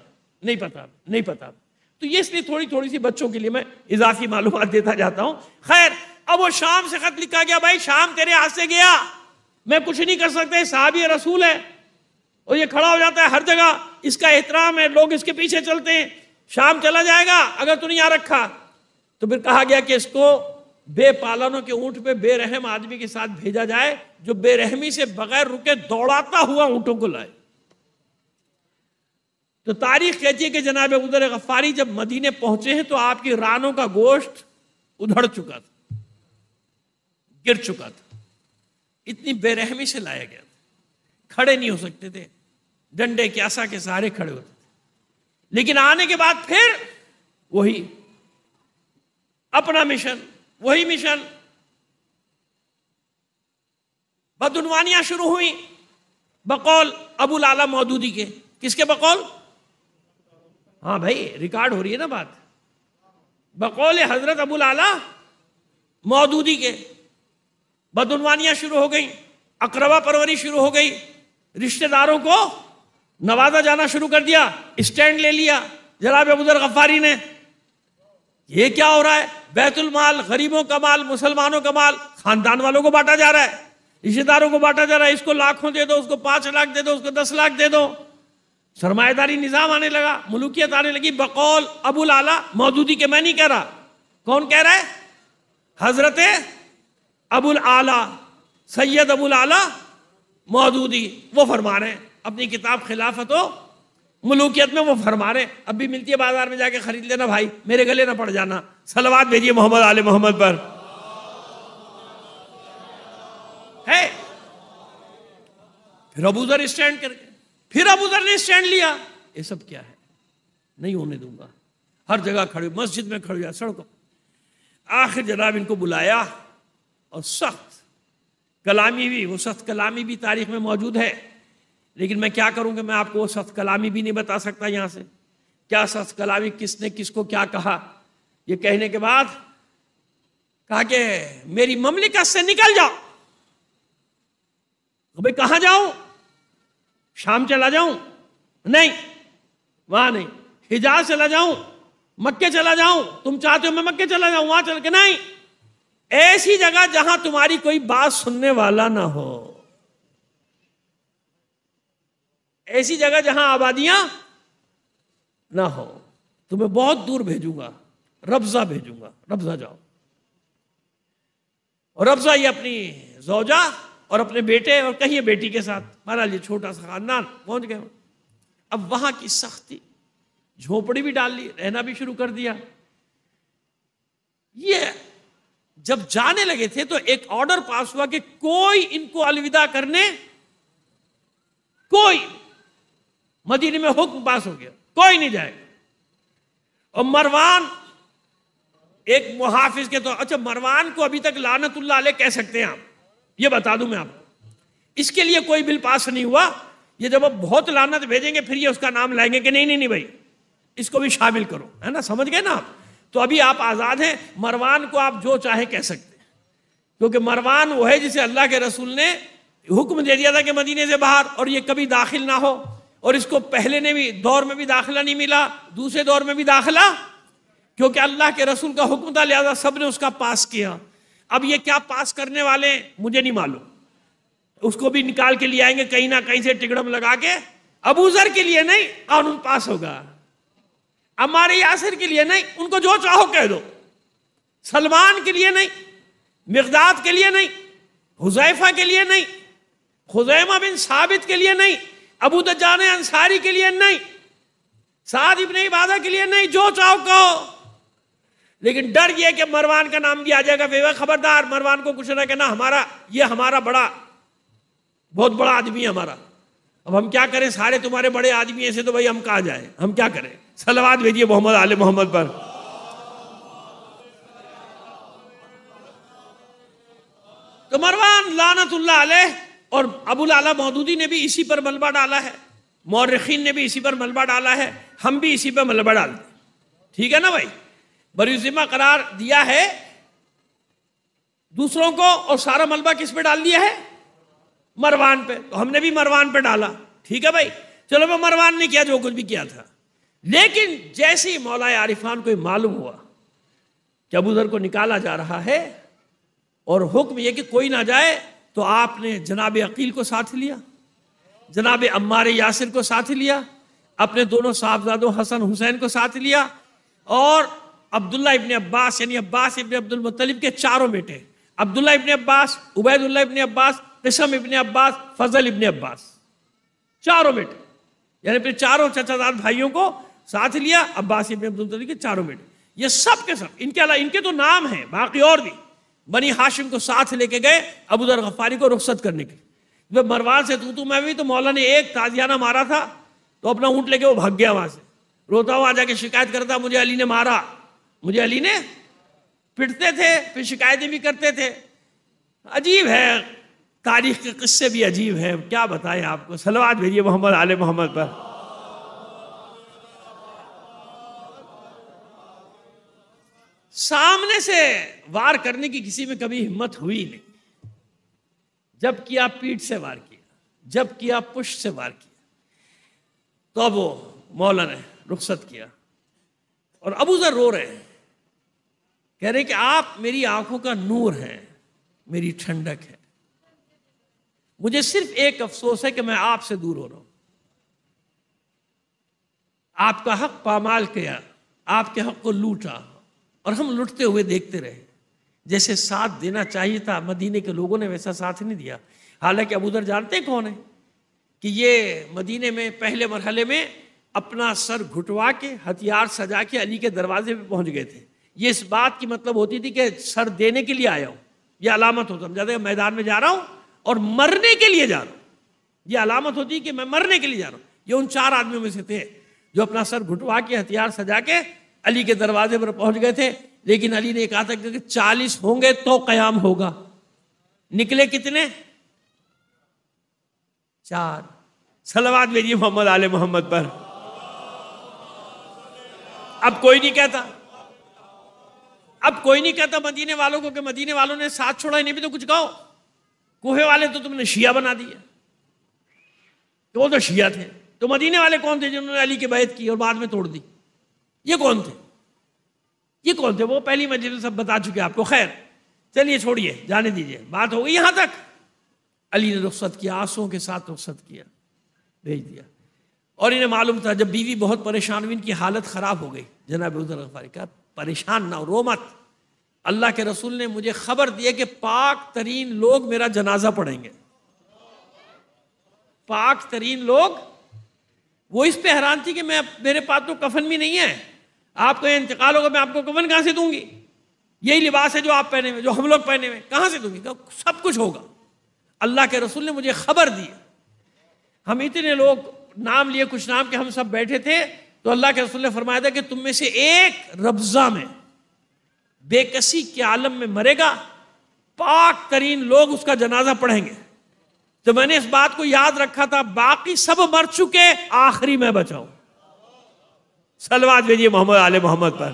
नहीं पता नहीं पता तो ये इसलिए थोड़ी थोड़ी सी बच्चों के लिए मैं इजाफी मालूम देता जाता हूं खैर अब वो शाम से खत लिखा गया भाई शाम तेरे हाथ से गया मैं कुछ नहीं कर सकते साहबी रसूल है और ये खड़ा हो जाता है हर जगह इसका एहतराम है लोग इसके पीछे चलते हैं शाम चला जाएगा अगर तूने यहां रखा तो फिर कहा गया कि इसको बेपालनों के ऊंट पे बेरहम आदमी के साथ भेजा जाए जो बेरहमी से बगैर रुके दौड़ाता हुआ ऊंटों को लाए तो तारीख कहती है कि जनाब उधर गफ्फारी जब मदीने पहुंचे हैं तो आपकी रानों का गोश्त उधड़ चुका था गिर चुका था इतनी बेरहमी से लाया गया था खड़े नहीं हो सकते थे डंडे क्यासा के सहारे खड़े होते थे लेकिन आने के बाद फिर वही अपना मिशन वही मिशन बदनवानियां शुरू हुई बकौल अबुल आला मौदूदी के किसके बकौल हाँ भाई रिकॉर्ड हो रही है ना बात बकौल हजरत अबुल आला मौदूदी के बदनवानियां शुरू हो गई अकरवा परवरी शुरू हो गई रिश्तेदारों को नवाजा जाना शुरू कर दिया स्टैंड ले लिया जनाब अबूदर गफ्फारी ने ये क्या हो रहा है बैतुल माल गरीबों का माल मुसलमानों का माल खानदान वालों को बांटा जा रहा है रिश्तेदारों को बांटा जा रहा है इसको लाखों दे दो उसको पांच लाख दे दो उसको दस लाख दे दो सरमाएदारी निज़ाम आने लगा मलुकियत आने लगी बकौल अबुल आला मौजूदी के मैं नहीं कह रहा कौन कह रहा है हजरत अबुल आला सैयद अबुल आला मौजूदी वो फरमा रहे हैं अपनी किताब खिलाफत हो मलूकियत में वो फरमा रहे हैं अब भी मिलती है बाजार में जाके खरीद लेना भाई मेरे गले ना पड़ जाना सलवाद भेजिए मोहम्मद आल मोहम्मद पर है फिर अबूजर स्टैंड करके फिर अब उधर ने स्टैंड लिया ये सब क्या है नहीं होने दूंगा हर जगह खड़े मस्जिद में खड़े सड़कों आखिर जनाब इनको बुलाया और सख्त कलामी भी वो सख्त कलामी भी तारीख में मौजूद है लेकिन मैं क्या करूंगा मैं आपको वो सख्त कलामी भी नहीं बता सकता यहां से क्या सख्त कलामी किसने किसको क्या कहा ये कहने के बाद कहा कि मेरी ममलिकत से निकल जाओ भाई कहां जाऊं शाम चला जाऊं नहीं वहां नहीं हिजाज चला जाऊं मक्के चला जाऊं तुम चाहते हो मैं मक्के चला जाऊं वहां चल के नहीं ऐसी जगह जहां तुम्हारी कोई बात सुनने वाला ना हो ऐसी जगह जहां आबादियां ना हो तुम्हें बहुत दूर भेजूंगा रब्जा भेजूंगा रब्जा जाओ और रब्जा ये अपनी जोजा और अपने बेटे और कहिए बेटी के साथ महाराज ये छोटा सा खानदान पहुंच गए अब वहां की सख्ती झोपड़ी भी डाल ली रहना भी शुरू कर दिया ये जब जाने लगे थे तो एक ऑर्डर पास हुआ कि कोई इनको अलविदा करने कोई मदीने में हुक्म पास हो गया कोई नहीं जाएगा और मरवान एक मुहाफिज के तो अच्छा मरवान को अभी तक लानतुल्ला कह सकते हैं आप ये बता दूं मैं आपको इसके लिए कोई बिल पास नहीं हुआ ये जब आप बहुत लानत भेजेंगे फिर ये उसका नाम लाएंगे कि नहीं नहीं नहीं भाई इसको भी शामिल करो है ना समझ गए ना आप तो अभी आप आज़ाद हैं मरवान को आप जो चाहे कह सकते हैं क्योंकि मरवान वो है जिसे अल्लाह के रसूल ने हुक्म दे दिया था कि मदीने से बाहर और ये कभी दाखिल ना हो और इसको पहले ने भी दौर में भी दाखिला नहीं मिला दूसरे दौर में भी दाखिला क्योंकि अल्लाह के रसूल का हुक्म था लिहाजा सब ने उसका पास किया अब ये क्या पास करने वाले मुझे नहीं मालूम उसको भी निकाल के ले आएंगे कहीं ना कहीं से टिकड़म लगा के अबूजर के लिए नहीं कानून पास होगा हमारे यासिर के लिए नहीं उनको जो चाहो कह दो सलमान के लिए नहीं मिकदाद के लिए नहीं हुजैफा के लिए नहीं हुजैमा बिन साबित के लिए नहीं अबू दजान अंसारी के लिए नहीं साद इबन इबादा के लिए नहीं जो चाहो कहो लेकिन डर यह कि मरवान का नाम भी आ जाएगा वे खबरदार मरवान को कुछ ना कहना हमारा ये हमारा बड़ा बहुत बड़ा आदमी है हमारा अब हम क्या करें सारे तुम्हारे बड़े आदमी ऐसे तो भाई हम कहा जाए हम क्या करें सलवाद भेजिए मोहम्मद आले मोहम्मद पर तो मरवान लानतुल्ला आले और अबुल आला मौदूदी ने भी इसी पर मलबा डाला है मौरखीन ने भी इसी पर मलबा डाला है हम भी इसी पर मलबा डालते ठीक है ना भाई बरुजिमा करार दिया है दूसरों को और सारा मलबा किस पे डाल दिया है मरवान पे तो हमने भी मरवान पे डाला ठीक है भाई चलो मैं मरवान ने किया जो कुछ भी किया था लेकिन जैसे ही मौलाए आरिफान को मालूम हुआ कि अबूजर को निकाला जा रहा है और हुक्म यह कि कोई ना जाए तो आपने जनाब अकील को साथ लिया जनाब अम्मार यासिर को साथ लिया अपने दोनों साहबजादों हसन हुसैन को साथ लिया और अब्दुल्ला इबन अब्बास यानी अब्बास इबन अब्दुल मुतलिब के चारों बेटे अब्दुल्ला इबन अब्बास उबैदुल्ला इबन अब्बास हिशम इबन अब्बास फजल इबन अब्बास चारों बेटे यानी फिर चारों चचादार भाइयों को साथ लिया अब्बास इबन अब्दुल के चारों बेटे ये सब के सब इनके अलावा इनके तो नाम हैं बाकी और भी बनी हाशिम को साथ लेके गए अबूदर गफारी को रुख्सत करने के लिए तो मरवाल से तू तू मैं भी तो मौला ने एक ताजियाना मारा था तो अपना ऊँट लेके वो भाग गया वहां से रोता हुआ जाके शिकायत करता मुझे अली ने मारा मुझे अली ने पिटते थे फिर शिकायतें भी करते थे अजीब है तारीख के किस्से भी अजीब हैं क्या बताएं आपको सलवाद भेजिए मोहम्मद आल मोहम्मद पर सामने से वार करने की किसी में कभी हिम्मत हुई नहीं जब किया पीठ से वार किया जब किया पुष्ट से वार किया तो अब वो मौला ने रुखसत किया और अबू जर रो रहे हैं कह रहे कि आप मेरी आंखों का नूर हैं मेरी ठंडक है मुझे सिर्फ एक अफसोस है कि मैं आपसे दूर हो रहा हूं आपका हक पामाल किया आपके हक को लूटा और हम लुटते हुए देखते रहे जैसे साथ देना चाहिए था मदीने के लोगों ने वैसा साथ नहीं दिया हालांकि अब उधर जानते कौन है कि ये मदीने में पहले मरहले में अपना सर घुटवा के हथियार सजा के अली के दरवाजे पे पहुंच गए थे ये इस बात की मतलब होती थी कि सर देने के लिए आया हूँ यह अलामत होता हम जाते मैदान में जा रहा हूँ और मरने के लिए जा रहा हूं यह अलामत होती कि मैं मरने के लिए जा रहा हूं ये उन चार आदमियों में से थे जो अपना सर घुटवा के हथियार सजा के अली के दरवाजे पर पहुंच गए थे लेकिन अली ने कहा था कि चालीस होंगे तो कयाम होगा निकले कितने चार सलवाद भेजिए मोहम्मद आले मोहम्मद पर अब कोई नहीं कहता अब कोई नहीं कहता मदीने वालों को कि मदीने वालों ने साथ छोड़ा इन्हें भी तो कुछ गाओ कुहे वाले तो तुमने शिया बना दिया तो वो तो शिया थे तो मदीने वाले कौन थे जिन्होंने अली की बैत की और बाद में तोड़ दी ये कौन थे ये कौन थे वो पहली मस्जिद में सब बता चुके आपको खैर चलिए छोड़िए जाने दीजिए बात हो गई यहां तक अली ने रुख्सत किया आंसुओं के साथ रुख्सत किया भेज दिया और इन्हें मालूम था जब बीवी बहुत परेशान हुई इनकी हालत ख़राब हो गई जनाब उधर का परेशान ना रो मत अल्लाह के रसूल ने मुझे खबर दी कि पाक तरीन लोग मेरा जनाजा पढ़ेंगे पाक तरीन लोग वो इस पे हैरान थी कि मैं मेरे पास तो कफन भी नहीं है आपको इंतकाल होगा मैं आपको कफन कहाँ से दूंगी यही लिबास है जो आप पहने हुए जो हम लोग पहने हुए कहाँ से दूंगी सब कुछ होगा अल्लाह के रसूल ने मुझे खबर दी हम इतने लोग नाम लिए कुछ नाम के हम सब बैठे थे तो अल्लाह के रसूल ने फरमाया था कि तुम में से एक रब्जा में बेकसी के आलम में मरेगा पाक तरीन लोग उसका जनाजा पढ़ेंगे तो मैंने इस बात को याद रखा था बाकी सब मर चुके आखिरी मैं बचाऊ सलवाद भेजिए मोहम्मद आल मोहम्मद पर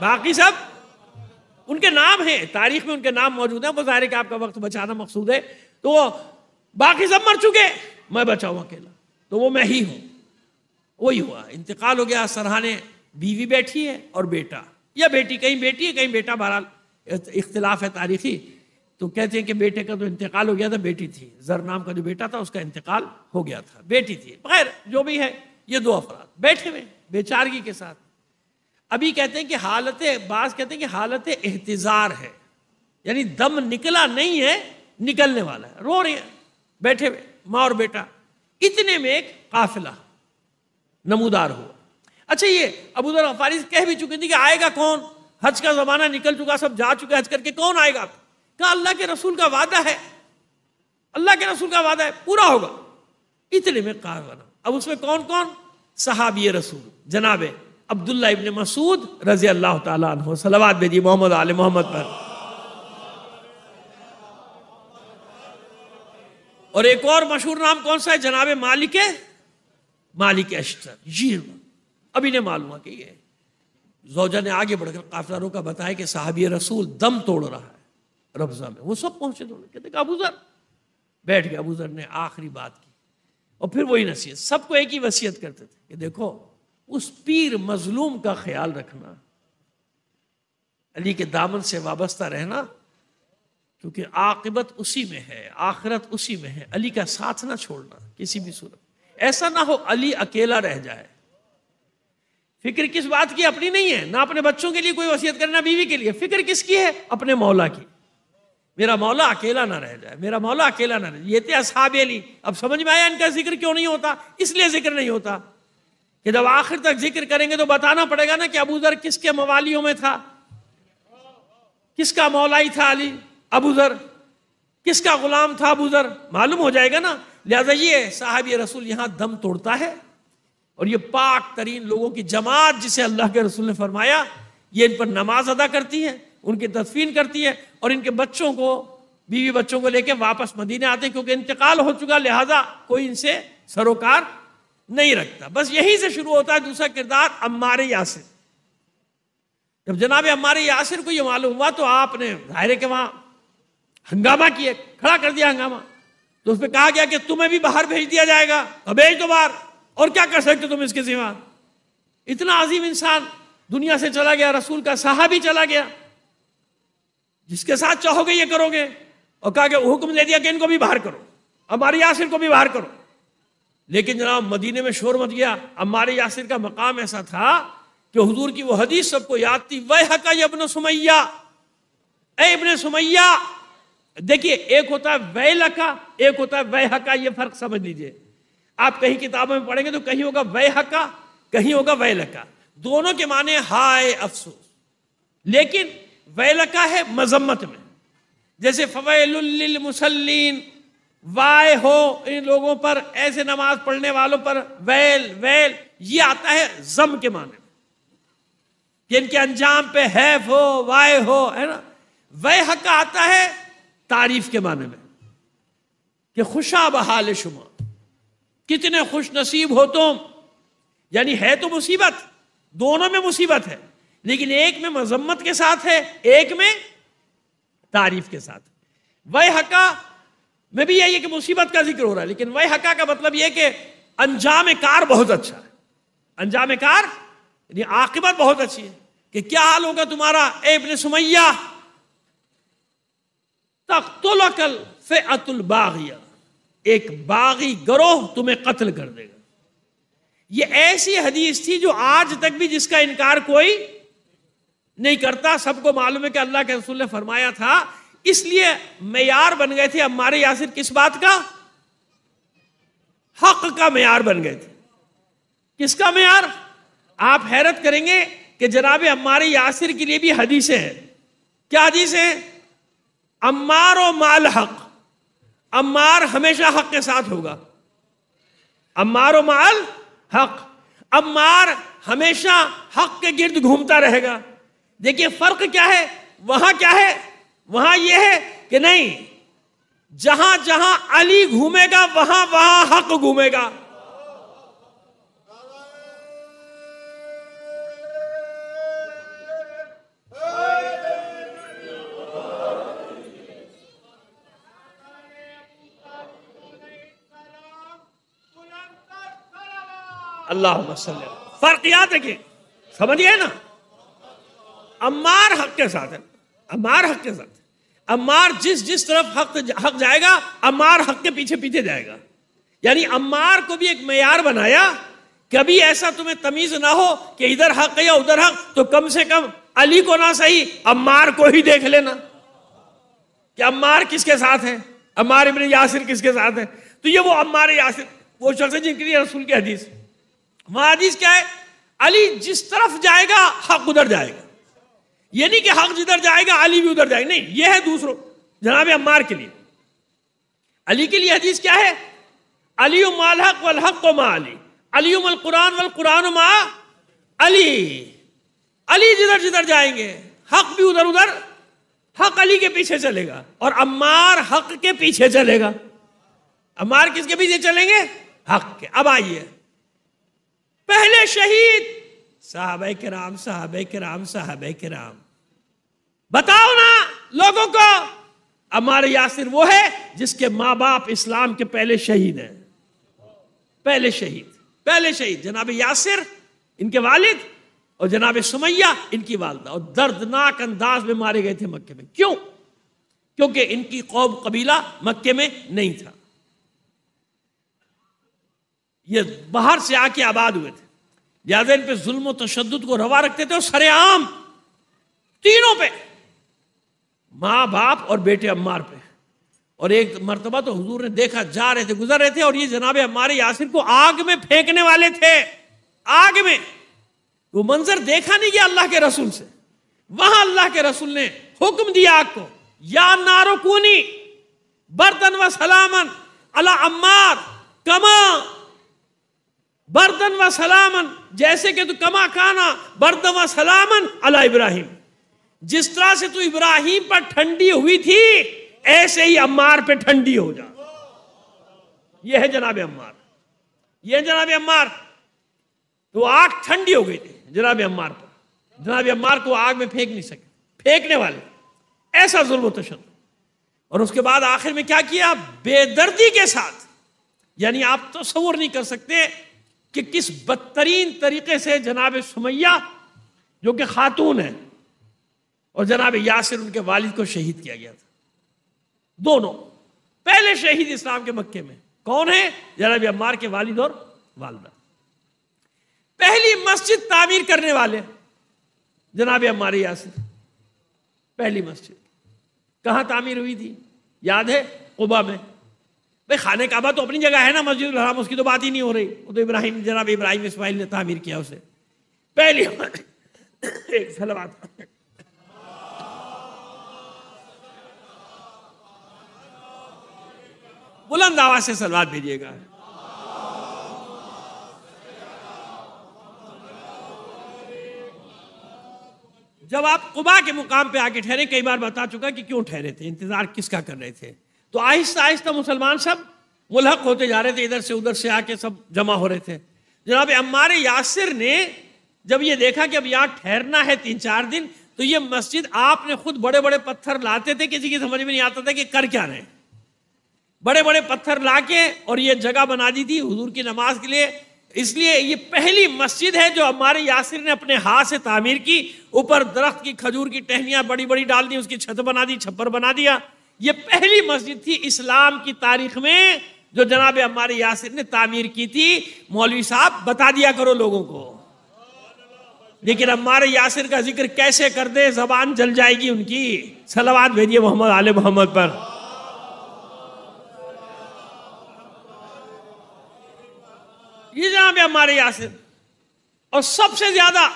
बाकी सब उनके नाम हैं तारीख में उनके नाम मौजूद हैं जाहिर के आपका वक्त बचाना मकसूद है तो बाकी सब मर चुके मैं बचाऊ अकेला तो वो मैं ही हूं वही हुआ इंतकाल हो गया सरहाने बीवी बैठी है और बेटा या बेटी कहीं बेटी है कहीं बेटा बहरहाल इख्तलाफ है तारीखी तो कहते हैं कि बेटे का तो इंतकाल हो गया था बेटी थी जर नाम का जो बेटा था उसका इंतकाल हो गया था बेटी थी खैर जो भी है ये दो अफराद बैठे हुए बेचारगी के साथ अभी कहते हैं कि हालत बास कहते हैं कि हालत एहतजार है यानी दम निकला नहीं है निकलने वाला है रो रहे हैं बैठे हुए माँ और बेटा इतने में एक काफिला नमूदार हुआ अच्छा ये अबू दर फारिस कह भी चुके थे कि आएगा कौन हज का ज़माना निकल चुका सब जा चुके हज करके कौन आएगा कहा अल्लाह के रसूल का वादा है अल्लाह के रसूल का वादा है पूरा होगा इतने में कार बना अब उसमें कौन कौन साहब ये रसूल जनाबे अब्दुल्ला इबन मसूद रजी अल्लाह तहो सलवाद भेजी मोहम्मद आल मोहम्मद पर और एक और मशहूर नाम कौन सा है जनाबे मालिक मालिक अश्तर जी अब इन्हें मालूम कि ये जोजा ने आगे बढ़कर काफिला रोका बताया कि साहबी रसूल दम तोड़ रहा है रबजा में वो सब पहुंचे दोनों तो कहते अबूजर बैठ गया अबूजर ने आखिरी बात की और फिर वही नसीहत सबको एक ही वसीयत करते थे कि देखो उस पीर मजलूम का ख्याल रखना अली के दामन से वाबस्ता रहना क्योंकि आकबत उसी में है आखिरत उसी में है अली का साथ ना छोड़ना किसी भी सूरत ऐसा ना हो अली अकेला रह जाए फिक्र किस बात की अपनी नहीं है ना अपने बच्चों के लिए कोई वसीयत करना बीवी के लिए फिक्र किसकी है अपने मौला की मेरा मौला अकेला ना रह जाए मेरा मौला अकेला ना रह जाए ये थे तो असाब अली अब समझ में आया इनका जिक्र क्यों नहीं होता इसलिए जिक्र नहीं होता कि जब आखिर तक जिक्र करेंगे तो बताना पड़ेगा ना कि अबूजर किसके मवालियों में था किसका मौलाई था अली अबूजर किसका गुलाम था अबूजर मालूम हो जाएगा ना लिहाजा ये साहब रसूल यहाँ दम तोड़ता है और ये पाक तरीन लोगों की जमात जिसे अल्लाह के रसूल ने फरमाया ये इन पर नमाज अदा करती है उनकी तदफीन करती है और इनके बच्चों को बीवी बच्चों को लेके वापस मदीने आते हैं क्योंकि इंतकाल हो चुका लिहाजा कोई इनसे सरोकार नहीं रखता बस यहीं से शुरू होता है दूसरा किरदार अम्मार यासिर जब जनाब अम्मार यासिर को ये मालूम हुआ तो आपने दायरे के वहां हंगामा किया खड़ा कर दिया हंगामा तो उसमें कहा गया कि तुम्हें भी बाहर भेज दिया जाएगा तो भेज दो बाहर और क्या कर सकते तुम इसके सिवा इतना अजीम इंसान दुनिया से चला गया रसूल का साहब ही चला गया जिसके साथ चाहोगे ये करोगे और कहा कि हुक्म दे दिया कि इनको भी बाहर करो हमारे यासिर को भी बाहर करो लेकिन जनाब मदीने में शोर मच गया हमारे यासिर का मकाम ऐसा था कि हुजूर की वो हदीस सबको याद थी वह हका अपन सुमैया ए सुमैया देखिए एक होता है वह लका एक होता है वह हका ये फर्क समझ लीजिए आप कहीं किताबों में पढ़ेंगे तो कहीं होगा वह हका कहीं होगा वैलका दोनों के माने हाय अफसोस लेकिन वैलका है मजम्मत में जैसे फवैल मुसलिन वाय हो इन लोगों पर ऐसे नमाज पढ़ने वालों पर वैल वैल ये आता है जम के माने कि इनके अंजाम पे हैफ हो वाय हो है ना वह हक आता है तारीफ के माने में कि खुशा बहाल शुमा कितने खुश नसीब हो तुम यानी है तो मुसीबत दोनों में मुसीबत है लेकिन एक में मजम्मत के साथ है एक में तारीफ के साथ वह हका में भी यही है कि मुसीबत का जिक्र हो रहा है लेकिन वह हका का मतलब यह कि अंजाम कार बहुत अच्छा है अंजाम कार यानी आकिबत बहुत अच्छी है कि क्या हाल होगा तुम्हारा ए इबन सुमैया तख्तुल बागिया एक बागी गरोह तुम्हें कत्ल कर देगा ये ऐसी हदीस थी जो आज तक भी जिसका इनकार कोई नहीं करता सबको मालूम है कि अल्लाह के रसूल ने फरमाया था इसलिए मैार बन गए थे हमारे यासिर किस बात का हक का मैार बन गए थे किसका मैार आप हैरत करेंगे कि जनाब हमारे यासिर के लिए भी हदीसें हैं क्या हदीसें हैं अम्मार माल हक अम्मार हमेशा हक के साथ होगा अम्मार माल हक अम्मार हमेशा हक के गिर्द घूमता रहेगा देखिए फर्क क्या है वहां क्या है वहां यह है कि नहीं जहां जहां अली घूमेगा वहां वहां हक घूमेगा फर्क याद रखिए समझिए ना अम्मार हक के साथ है अम्मार हक के साथ अम्मार जिस जिस तरफ हक हक जाएगा अम्मार हक के पीछे पीछे जाएगा यानी अम्मार को भी एक मैार बनाया कभी ऐसा तुम्हें तमीज ना हो कि इधर हक या उधर हक तो कम से कम अली को ना सही अम्मार को ही देख लेना कि अम्मार किसके साथ है अम्मार इबन यासिर किसके साथ है तो ये वो अम्मार यासिर वो शख्स जिनके लिए रसूल की हदीस वहां हदीस क्या है अली जिस तरफ जाएगा हक उधर जाएगा ये नहीं कि हक जिधर जाएगा अली भी उधर जाएगा नहीं ये है दूसरों जनाब अम्मार के लिए अली के लिए हदीस क्या है अली उमाल हक वल हक को मा अली अली उमल कुरान वल कुरान मा अली अली जिधर जिधर जाएंगे हक भी उधर उधर हक अली के पीछे चलेगा और अम्मार हक के पीछे चलेगा अम्मार किसके पीछे चलेंगे हक के अब आइए पहले शहीद साहब के राम साहब के राम साहब के राम बताओ ना लोगों को हमारे यासिर वो है जिसके माँ बाप इस्लाम के पहले शहीद हैं पहले शहीद पहले शहीद जनाब यासिर इनके वालिद और जनाब सुमैया इनकी वालदा और दर्दनाक अंदाज में मारे गए थे मक्के में क्यों क्योंकि इनकी कौम कबीला मक्के में नहीं था ये बाहर से आके आबाद हुए थे ज्यादा इन पे जुल्म तशद को रवा रखते थे और सरेआम तीनों पे मां बाप और बेटे अम्मार पे और एक मरतबा तो हुजूर ने देखा जा रहे थे गुजर रहे थे और ये जनाब हमारे यासिर को आग में फेंकने वाले थे आग में वो मंजर देखा नहीं गया अल्लाह के रसूल से वहां अल्लाह के रसूल ने हुक्म दिया आग को या नारो कूनी बर्तन व सलामन अला अम्मार कमा बर्दन व सलामन जैसे कि तू कमा खाना बर्दन व सलामन अला इब्राहिम जिस तरह से तू इब्राहिम पर ठंडी हुई थी ऐसे ही अम्मार पे ठंडी हो जा यह है जनाब अम्मार यह जनाब अम्मार तो आग ठंडी हो गई थी जनाब अम्मार पर जनाब अम्मार को आग में फेंक नहीं सके फेंकने वाले ऐसा जुल्म तशद और उसके बाद आखिर में क्या किया बेदर्दी के साथ यानी आप तो सबूर नहीं कर सकते कि किस बदतरीन तरीके से जनाब सुमैया जो कि खातून है और जनाब यासिर उनके वालिद को शहीद किया गया था दोनों पहले शहीद इस्लाम के मक्के में कौन है जनाब अम्मार के वालिद और वालदा पहली मस्जिद तामीर करने वाले जनाब अम्मार यासिर पहली मस्जिद कहां तामीर हुई थी याद है कुबा में भाई खाने काबा तो अपनी जगह है ना मस्जिद हराम उसकी तो बात ही नहीं हो रही वो तो इब्राहिम जनाब इब्राहिम इसमाइल ने तामीर किया उसे पहली एक सलवात बुलंद आवाज से सलवात भेजिएगा जब आप कुबा के मुकाम पे आके ठहरे कई बार बता चुका कि क्यों ठहरे थे इंतजार किसका कर रहे थे तो आहिस्ता आहिस्ता मुसलमान सब मुलहक होते जा रहे थे इधर से उधर से आके सब जमा हो रहे थे जनाब अमारे यासिर ने जब ये देखा कि अब यहाँ ठहरना है तीन चार दिन तो ये मस्जिद आपने खुद बड़े बड़े पत्थर लाते थे किसी की समझ में नहीं आता था कि कर क्या रहे बड़े बड़े पत्थर लाके और ये जगह बना दी थी हुजूर की नमाज के लिए इसलिए ये पहली मस्जिद है जो हमारे यासिर ने अपने हाथ से तामीर की ऊपर दरख्त की खजूर की टहनियां बड़ी बड़ी डाल दी उसकी छत बना दी छप्पर बना दिया ये पहली मस्जिद थी इस्लाम की तारीख में जो जनाब हमारे यासिर ने तामीर की थी मौलवी साहब बता दिया करो लोगों को लेकिन हमारे यासिर का जिक्र कैसे कर दे जबान जल जाएगी उनकी सलावाद भेजिए मोहम्मद आल मोहम्मद पर ये जनाब हमारे यासिर और सबसे ज्यादा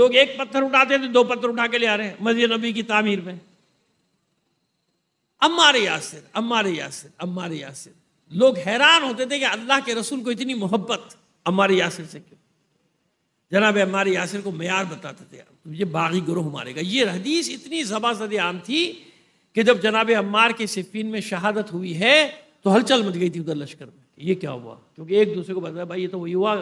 लोग एक पत्थर उठाते थे तो दो पत्थर उठा के ले आ रहे हैं मस्जिद नबी की तामीर में अम्मार यासिर अम्मार यासिर अम्मार यासिर लोग हैरान होते थे कि अल्लाह के रसूल को इतनी मोहब्बत अम्मार यासिर से क्यों जनाब अम्मार यासिर को मैार बताते थे ये बागी ग्रोह मारेगा ये हदीस इतनी जबासद आम थी कि जब जनाब अम्मार के सिफिन में शहादत हुई है तो हलचल मच गई थी उधर लश्कर में ये क्या हुआ क्योंकि एक दूसरे को बताया भाई ये तो वही हुआ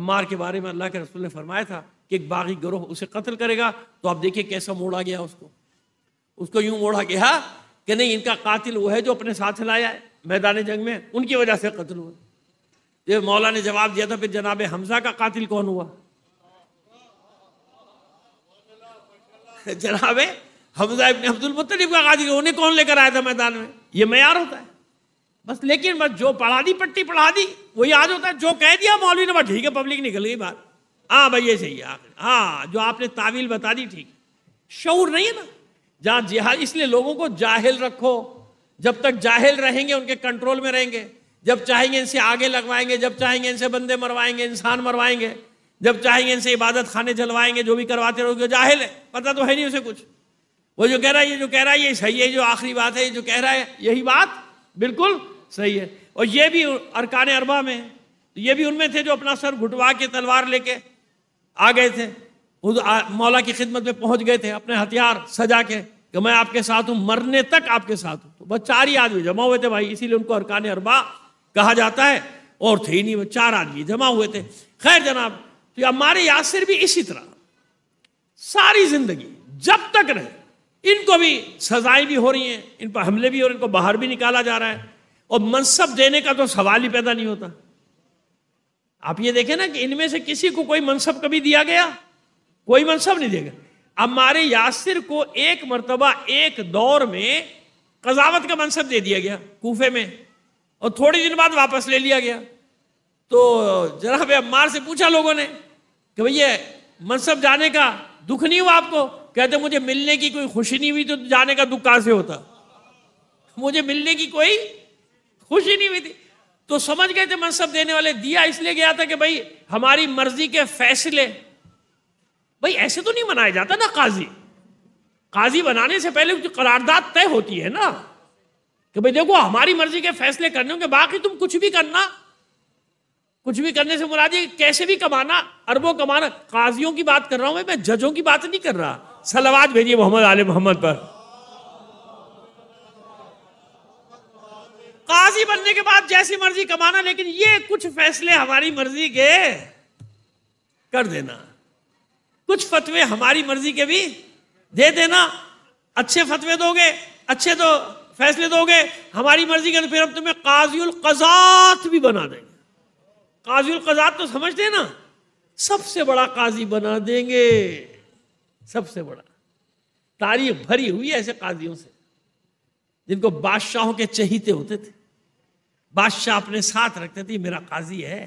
अम्मार के बारे में अल्लाह के रसूल ने फरमाया था कि एक बागी ग्रोह उसे कत्ल करेगा तो आप देखिए कैसा मोड़ा गया उसको उसको यूं मोड़ा गया कि नहीं इनका कातिल वो है जो अपने साथ लाया है मैदान जंग में उनकी वजह से कत्ल हुआ ये मौला ने जवाब दिया था फिर जनाब हमजा का कातिल कौन हुआ जनाब हमजा इबन अब्दुल मुतलिब का कातिल उन्हें कौन लेकर आया था मैदान में ये मैार होता है बस लेकिन बस जो पढ़ा दी पट्टी पढ़ा दी वो याद होता है जो कह दिया मौलवी ने बस ठीक है पब्लिक निकल गई बात हाँ भाई ये सही है हाँ जो आपने तावील बता दी ठीक शऊर नहीं है ना जहां जिहाद इसलिए लोगों को जाहिल रखो जब तक जाहिल रहेंगे उनके कंट्रोल में रहेंगे जब चाहेंगे इनसे आगे लगवाएंगे जब चाहेंगे इनसे बंदे मरवाएंगे इंसान मरवाएंगे जब चाहेंगे इनसे इबादत खाने जलवाएंगे जो भी करवाते रहोगे जाहिल है पता तो है नहीं उसे कुछ वो जो कह रहा है ये जो कह रहा है ये सही है जो आखिरी बात है ये जो कह रहा है यही बात बिल्कुल सही है और ये भी अरकान अरबा में ये भी उनमें थे जो अपना सर घुटवा के तलवार लेके आ गए थे मौला की खिदमत में पहुंच गए थे अपने हथियार सजा के कि मैं आपके साथ हूं मरने तक आपके साथ हूं तो बस चार ही आदमी जमा हुए थे भाई इसीलिए उनको अरकान अरबा कहा जाता है और थे ही नहीं वो चार आदमी जमा हुए थे खैर जनाब तो हमारे यासिर भी इसी तरह सारी जिंदगी जब तक रहे इनको भी सजाएं भी हो रही हैं इन पर हमले भी और इनको बाहर भी निकाला जा रहा है और मनसब देने का तो सवाल ही पैदा नहीं होता आप ये देखें ना कि इनमें से किसी को कोई मनसब कभी दिया गया कोई मनसब नहीं देगा अमारे यासिर को एक मरतबा एक दौर में कजावत का मनसब दे दिया गया कूफे में और थोड़े दिन बाद वापस ले लिया गया तो भाई अम्मार से पूछा लोगों ने कि भैया मनसब जाने का दुख नहीं हुआ आपको कहते मुझे मिलने की कोई खुशी नहीं हुई तो जाने का दुख कहाँ से होता मुझे मिलने की कोई खुशी नहीं हुई थी तो समझ गए थे मनसब देने वाले दिया इसलिए गया था कि भाई हमारी मर्जी के फैसले भाई ऐसे तो नहीं मनाया जाता ना काजी काजी बनाने से पहले जो करारदाद तय होती है ना कि भाई देखो हमारी मर्जी के फैसले करने होंगे बाकी तुम कुछ भी करना कुछ भी करने से मुरादी कैसे भी कमाना अरबों कमाना काजियों की बात कर रहा हूं मैं मैं जजों की बात नहीं कर रहा सलवाज भेजिए मोहम्मद आल मोहम्मद पर काजी बनने के बाद जैसी मर्जी कमाना लेकिन ये कुछ फैसले हमारी मर्जी के कर देना कुछ फतवे हमारी मर्जी के भी दे देना अच्छे फतवे दोगे अच्छे तो फैसले दोगे हमारी मर्जी के तो फिर हम तुम्हें काजुल कजात भी बना देंगे काजुल कजात तो समझते ना सबसे बड़ा काजी बना देंगे सबसे बड़ा तारीख भरी हुई है ऐसे काजियों से जिनको बादशाहों के चहीते होते थे बादशाह अपने साथ रखते थे मेरा काजी है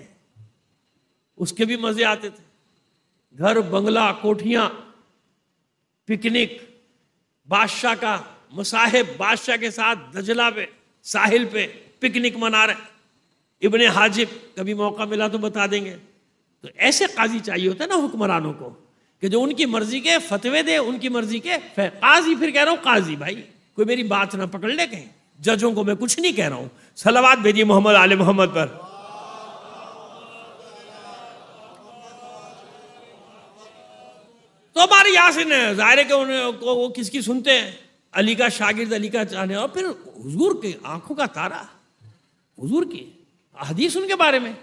उसके भी मजे आते थे घर बंगला कोठियां पिकनिक बादशाह का मुसाहिब बादशाह के साथ दजला पे साहिल पे पिकनिक मना रहे इबन हाजिब कभी मौका मिला तो बता देंगे तो ऐसे काजी चाहिए होता है ना हुक्मरानों को कि जो उनकी मर्जी के फतवे दे उनकी मर्जी के काजी फिर कह रहा हूँ काजी भाई कोई मेरी बात ना पकड़ ले कहीं जजों को मैं कुछ नहीं कह रहा हूँ सलावाद भेजिए मोहम्मद आल मोहम्मद पर तो हमारे यासिन है ज़ाहिर है कि उन्हें को, वो किसकी सुनते हैं अली का शागिर्द अली का चाहने और फिर हजूर की आंखों का तारा हजूर की हदीस उनके बारे में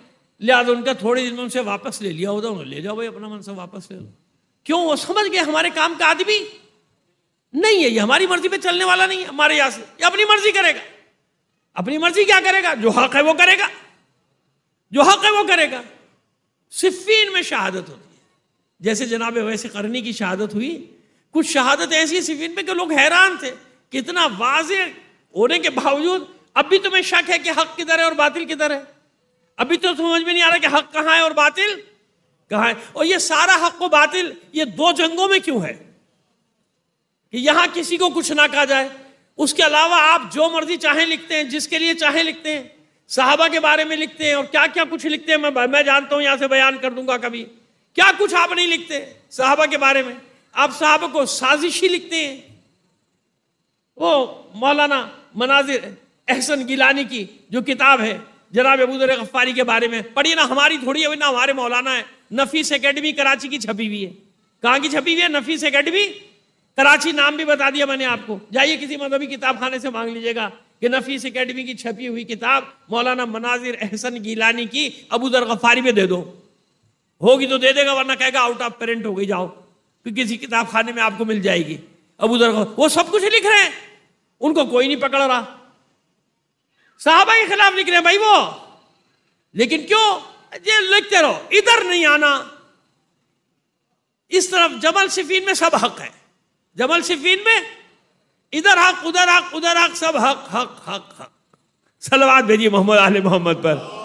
लिहाजा उनका थोड़े दिन में उनसे वापस ले लिया होता उन्होंने ले जाओ भाई अपना मन से वापस ले लो क्यों वो समझ गए हमारे काम का आदमी नहीं है ये हमारी मर्जी पे चलने वाला नहीं है हमारे यहाँ से ये अपनी मर्जी करेगा अपनी मर्जी क्या करेगा जो हक है वो करेगा जो हक है वो करेगा सिर्फ में शहादत होती जैसे जनाब वैसे करनी की शहादत हुई कुछ शहादत ऐसी सिफिन में कि लोग हैरान थे कितना वाज होने के बावजूद अब भी तुम्हें तो शक है कि हक किधर है और बातिल किधर है अभी तो समझ में नहीं आ रहा कि हक कहाँ है और बातिल कहाँ है और ये सारा हक को बातिल ये दो जंगों में क्यों है कि यहां किसी को कुछ ना कहा जाए उसके अलावा आप जो मर्जी चाहे लिखते हैं जिसके लिए चाहे लिखते हैं साहबा के बारे में लिखते हैं और क्या क्या कुछ लिखते हैं मैं मैं जानता हूं यहां से बयान कर दूंगा कभी क्या कुछ आप नहीं लिखते साहबा के बारे में आप साहबा को साजिश ही लिखते हैं वो मौलाना मनाजिर एहसन गिलानी की जो किताब है जनाब अबूदर गफ्फारी के बारे में पढ़िए ना हमारी थोड़ी है ना हमारे मौलाना है नफीस एकेडमी कराची की छपी हुई है कहाँ की छपी हुई है नफीस एकेडमी कराची नाम भी बता दिया मैंने आपको जाइए किसी मजहबी किताब खाने से मांग लीजिएगा कि नफीस एकेडमी की छपी हुई किताब मौलाना मनाजिर एहसन गीलानी की अबूदर गफ्फारी में दे दो होगी तो दे देगा वरना कहेगा आउट ऑफ पेरेंट हो गई जाओ कि किसी किताब खाने में आपको मिल जाएगी अब उधर वो सब कुछ लिख रहे हैं उनको कोई नहीं पकड़ रहा साहबा के खिलाफ लिख रहे हैं भाई वो लेकिन क्यों ये लिखते रहो इधर नहीं आना इस तरफ जमल सिफीन में सब हक है जमल सिफीन में इधर हक उधर हक उधर हक सब हक हक हक हक सलवार भेजिए मोहम्मद आल मोहम्मद पर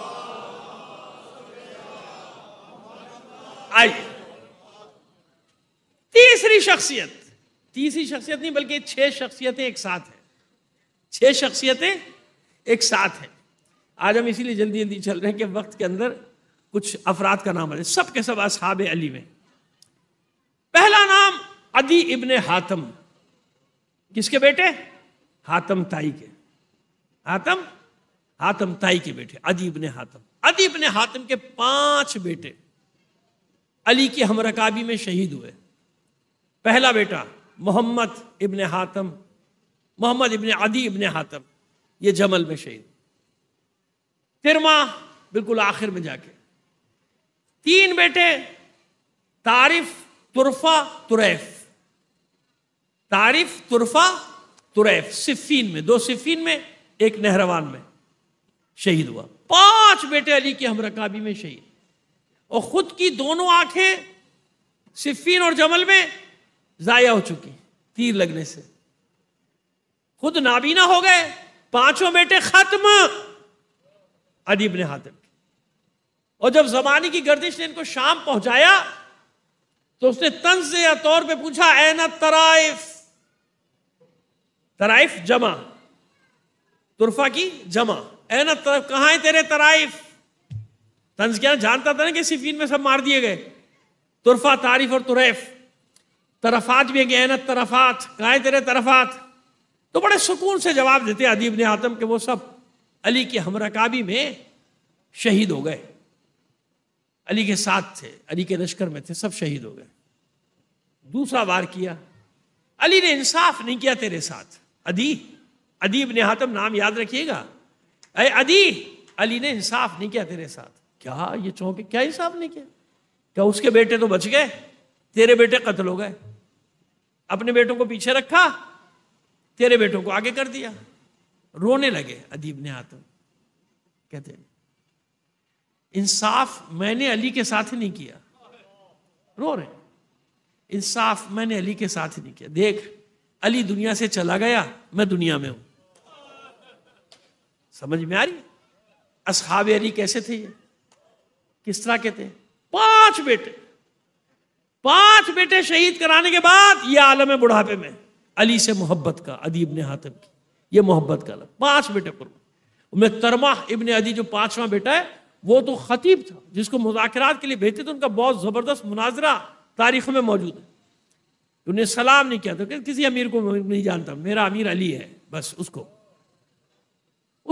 आई तीसरी शख्सियत तीसरी शख्सियत नहीं बल्कि छह शख्सियतें एक साथ हैं छह शख्सियतें एक साथ हैं आज हम इसीलिए जल्दी जल्दी चल रहे हैं कि वक्त के अंदर कुछ अफराद का नाम बने सबके सब सब असहाब अली में पहला नाम अदी इबन हातम किसके बेटे हातम ताई के हातम हातम ताई के बेटे अदी इबन हातम अदी इबन हातम के पांच बेटे अली की हमरकाबी में शहीद हुए पहला बेटा मोहम्मद इबन हातम मोहम्मद इबन अदी इबन हातम ये जमल में शहीद तिरमा बिल्कुल आखिर में जाके तीन बेटे तारिफ तुरफा तुरैफ तारिफ तुरफा तुरैफ सिफीन में दो सिफीन में एक नहरवान में शहीद हुआ पांच बेटे अली के हमरकाबी में शहीद और खुद की दोनों आंखें सिफीन और जमल में जाया हो चुकी तीर लगने से खुद नाबीना हो गए पांचों बेटे खत्म अदीब ने हातिम और जब जमाने की गर्दिश ने इनको शाम पहुंचाया तो उसने तंज या तौर पे पूछा ऐना तराइफ तराइफ जमा तुरफा की जमा ऐना तरफ कहां है तेरे तराइफ तंज क्या जानता था ना कि सिफीन में सब मार दिए गए तुरफा तारीफ और तुरैफ तरफात भी ना तरफात गाय तेरे तरफात तो बड़े सुकून से जवाब देते अदीब ने आतम के वो सब अली के हमरकाबी में शहीद हो गए अली के साथ थे अली के लश्कर में थे सब शहीद हो गए दूसरा वार किया अली ने इंसाफ नहीं किया तेरे साथ अदी अदीब ने हातम नाम याद रखिएगा अरे अदी अली ने इंसाफ नहीं किया तेरे साथ क्या ये चौंके क्या हिसाब नहीं किया क्या उसके बेटे तो बच गए तेरे बेटे कत्ल हो गए अपने बेटों को पीछे रखा तेरे बेटों को आगे कर दिया रोने लगे अदीब ने आतम कहते इंसाफ मैंने अली के साथ नहीं किया रो रहे इंसाफ मैंने अली के साथ नहीं किया देख अली दुनिया से चला गया मैं दुनिया में हूं समझ में आ रही असहाब अली कैसे थे ये किस तरह के थे पांच बेटे पांच बेटे शहीद कराने के बाद ये आलम है बुढ़ापे में अली से मोहब्बत का अदी इबन हातिम की ये मोहब्बत का आलम पांच बेटे पर उनमें तरमा इबन अदी जो पांचवा बेटा है वो तो खतीब था जिसको मुजाकरात के लिए भेजते थे उनका बहुत ज़बरदस्त मुनाजरा तारीख में मौजूद है उन्हें सलाम नहीं किया था कि किसी अमीर को नहीं जानता मेरा अमीर अली है बस उसको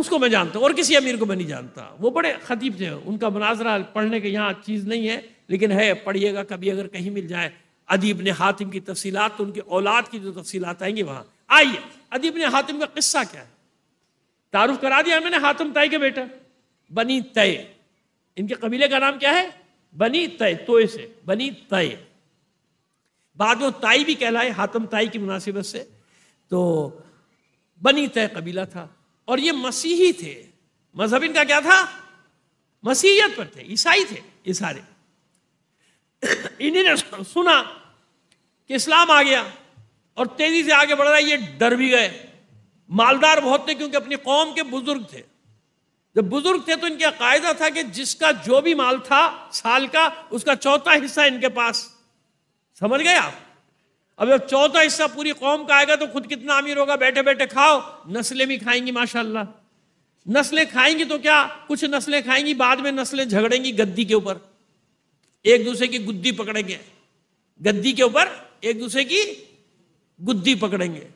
उसको मैं जानता हूँ और किसी अमीर को मैं नहीं जानता वो बड़े खतीब थे उनका मुनाजरा पढ़ने के यहाँ चीज़ नहीं है लेकिन है पढ़िएगा कभी अगर कहीं मिल जाए अदीब ने हातिम की तफसीत तो उनकी औलाद की जो तफसीत आएंगी वहाँ आइए अदीब ने हातिम का किस्सा क्या है तारुफ करा दिया मैंने हातिम तय के बेटा बनी तय इनके कबीले का नाम क्या है बनी तय तोय से बनी तय बाद में ताई भी कहलाए हातम ताई की मुनासिबत से तो बनी तय कबीला था और ये मसीही थे मजहब इनका क्या था मसीहियत पर थे ईसाई थे ये सारे इन्हीं सुना कि इस्लाम आ गया और तेजी से आगे बढ़ रहा है ये डर भी गए मालदार बहुत थे क्योंकि अपनी कौम के बुजुर्ग थे जब बुजुर्ग थे तो इनका कायदा था कि जिसका जो भी माल था साल का उसका चौथा हिस्सा इनके पास समझ गए आप अब जब चौथा हिस्सा पूरी कौम का आएगा तो खुद कितना अमीर होगा बैठे बैठे खाओ नस्लें भी खाएंगी माशाल्लाह नस्लें खाएंगी तो क्या कुछ नस्लें खाएंगी बाद में नस्लें झगड़ेंगी गद्दी के ऊपर एक दूसरे की गुद्दी पकड़ेंगे गद्दी के ऊपर एक दूसरे की गुद्दी पकड़ेंगे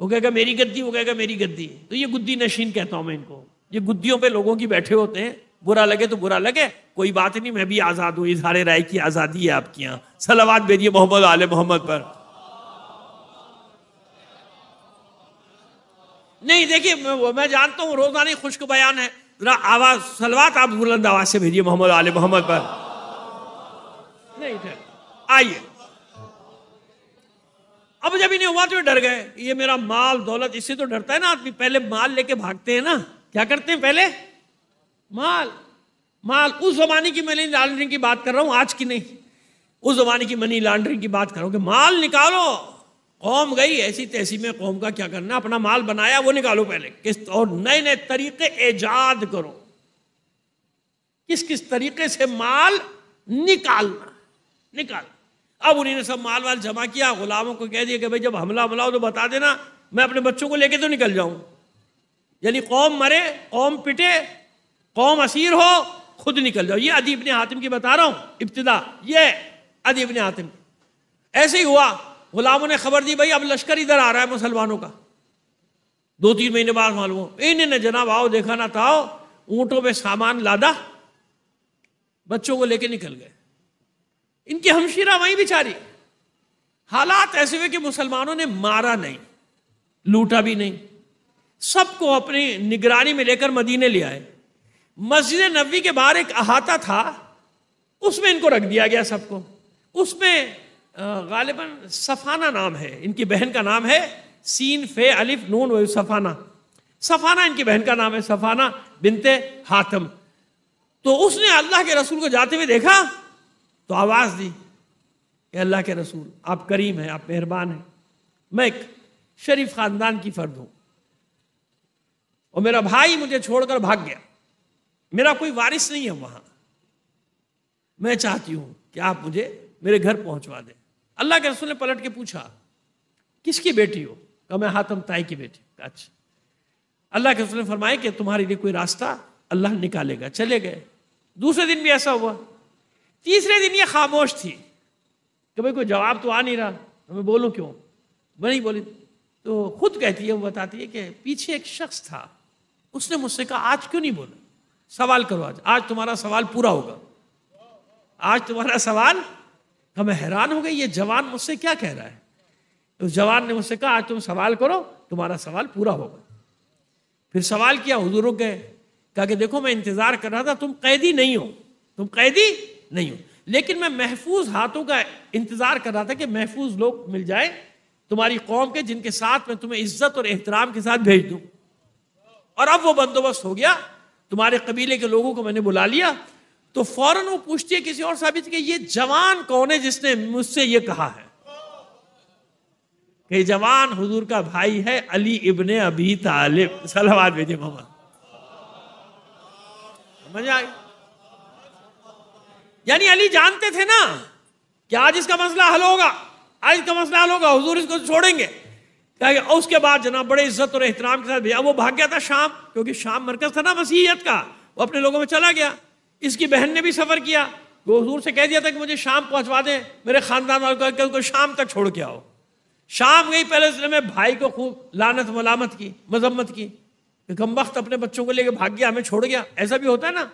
वो कहेगा मेरी गद्दी वो कहेगा मेरी गद्दी तो ये गुद्दी नशीन कहता हूं मैं इनको ये गुद्दियों पे लोगों की बैठे होते हैं बुरा लगे तो बुरा लगे कोई बात नहीं मैं भी आज़ाद हूँ इजहार राय की आज़ादी है आपके यहाँ सलावाद भेजिए मोहम्मद आले मोहम्मद पर नहीं देखिए मैं, जानता हूँ रोजाना खुश्क बयान है जरा आवाज सलवात आप बुलंद आवाज से भेजिए मोहम्मद आल मोहम्मद पर नहीं आइए अब जब इन्हें हुआ तो डर गए ये मेरा माल दौलत इससे तो डरता है ना आदमी पहले माल लेके भागते हैं ना क्या करते हैं पहले माल माल उस जमाने की मनी लॉन्ड्रिंग की बात कर रहा हूं आज की नहीं उस जमाने की मनी लॉन्ड्रिंग की बात कर रहा हूं कि माल निकालो कौम गई ऐसी तैसी में कौम का क्या करना अपना माल बनाया वो निकालो पहले किस और नए नए तरीके ऐजाद करो किस किस तरीके से माल निकालना निकाल अब ने सब माल वाल जमा किया गुलामों को कह दिया कि भाई जब हमला हमला हो तो बता देना मैं अपने बच्चों को लेके तो निकल जाऊं यानी कौम मरे कौम पिटे कौम असीर हो खुद निकल जाओ ये अदीब ने हातिम की बता रहा हूं इब्तदा ये अदीब ने हातिम ऐसे ही हुआ गुलामों ने खबर दी भाई अब लश्कर इधर आ रहा है मुसलमानों का दो तीन महीने बाद मालूम हो इन्हें जनाब आओ देखा ना था ऊंटों पे सामान लादा बच्चों को लेके निकल गए इनकी हमशीरा वहीं बिचारी हालात ऐसे हुए कि मुसलमानों ने मारा नहीं लूटा भी नहीं सबको अपनी निगरानी में लेकर मदीने ले आए मस्जिद नबी के बाहर एक अहाता था उसमें इनको रख दिया गया सबको उसमें गालिबा सफाना नाम है इनकी बहन का नाम है सीन फे अलिफ नून व सफाना सफाना इनकी बहन का नाम है सफाना बिनते हाथम तो उसने अल्लाह के रसूल को जाते हुए देखा तो आवाज़ दी कि अल्लाह के रसूल आप करीम हैं आप मेहरबान हैं मैं एक शरीफ ख़ानदान की फ़र्द हूं और मेरा भाई मुझे छोड़कर भाग गया मेरा कोई वारिस नहीं है वहां मैं चाहती हूं कि आप मुझे मेरे घर पहुंचवा दें अल्लाह के रसूल ने पलट के पूछा किसकी बेटी हो कहा मैं हाथम ताई की बेटी अच्छा अल्लाह के रसूल ने फरमाया कि तुम्हारे लिए कोई रास्ता अल्लाह निकालेगा चले गए दूसरे दिन भी ऐसा हुआ तीसरे दिन ये खामोश थी कि भाई कोई जवाब तो आ नहीं रहा तो मैं बोलूँ क्यों मैं नहीं बोली तो खुद कहती है वो बताती है कि पीछे एक शख्स था उसने मुझसे कहा आज क्यों नहीं बोला सवाल करो आज आज तुम्हारा सवाल पूरा होगा आज तुम्हारा सवाल मैं हैरान हो गई ये जवान मुझसे क्या कह रहा है तो जवान ने मुझसे कहा आज तुम सवाल करो तुम्हारा सवाल पूरा होगा फिर सवाल किया हजूरों रुक गए कहा कि देखो मैं इंतजार कर रहा था तुम कैदी नहीं हो तुम कैदी नहीं हो लेकिन मैं महफूज हाथों का इंतजार कर रहा था कि महफूज लोग मिल जाए तुम्हारी कौम के जिनके साथ मैं तुम्हें इज्जत और एहतराम के साथ भेज दूं और अब वो बंदोबस्त हो गया तुम्हारे कबीले के लोगों को मैंने बुला लिया तो फौरन वो पूछती है किसी और साबित के ये जवान कौन है जिसने मुझसे ये कहा है कि जवान हुजूर का भाई है अली इब्ने अबी तालिब सलावाद भेजे मोहम्मद समझ आई यानी अली जानते थे ना कि आज इसका मसला हल होगा आज इसका मसला हल होगा हुजूर इसको छोड़ेंगे उसके बाद जनाब बड़े इज्जत और एहतराम के साथ भेजा वो भाग गया था शाम क्योंकि शाम मरकज था ना मसीहत का वो अपने लोगों में चला गया इसकी बहन ने भी सफ़र किया वो हजूर से कह दिया था कि मुझे शाम पहुंचवा दें मेरे ख़ानदान को शाम तक छोड़ के आओ शाम गई पहले उसने में भाई को खूब लानत मलामत की मजम्मत की गम वक्त अपने बच्चों को लेकर भाग गया हमें छोड़ गया ऐसा भी होता है ना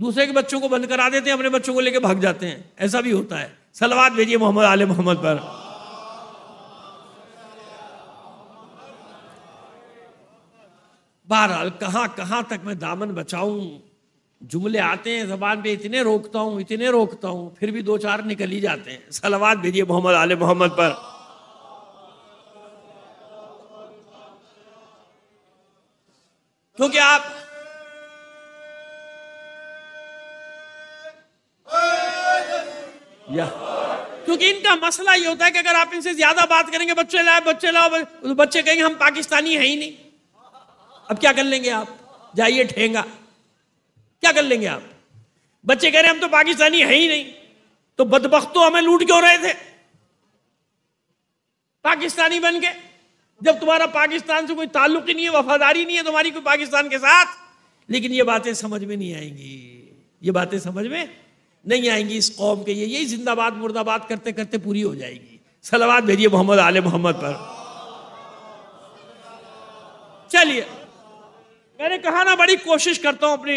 दूसरे के बच्चों को बंद करा देते हैं अपने बच्चों को लेकर भाग जाते हैं ऐसा भी होता है सलवाद भेजिए मोहम्मद आल मोहम्मद पर बहरहाल कहाँ कहाँ तक मैं दामन बचाऊ जुमले आते हैं जबान पे इतने रोकता हूँ इतने रोकता हूँ फिर भी दो चार निकल ही जाते हैं सलावाद भेजिए मोहम्मद आले मोहम्मद पर क्योंकि आप या क्योंकि इनका मसला ये होता है कि अगर आप इनसे ज्यादा बात करेंगे बच्चे लाए बच्चे लाओ बच्चे कहेंगे हम पाकिस्तानी है ही नहीं अब क्या कर लेंगे आप जाइए ठेंगा क्या कर लेंगे आप बच्चे कह रहे हम तो पाकिस्तानी है ही नहीं तो बदबक तो हमें लूट क्यों रहे थे पाकिस्तानी बन के जब तुम्हारा पाकिस्तान से कोई ताल्लुक ही नहीं है वफादारी नहीं है तुम्हारी कोई पाकिस्तान के साथ लेकिन ये बातें समझ में नहीं आएंगी ये बातें समझ में नहीं आएंगी इस कौम के ये यही जिंदाबाद मुर्दाबाद करते करते पूरी हो जाएगी सलावाद भेजिए मोहम्मद आले मोहम्मद पर चलिए मैंने कहा ना बड़ी कोशिश करता हूँ अपनी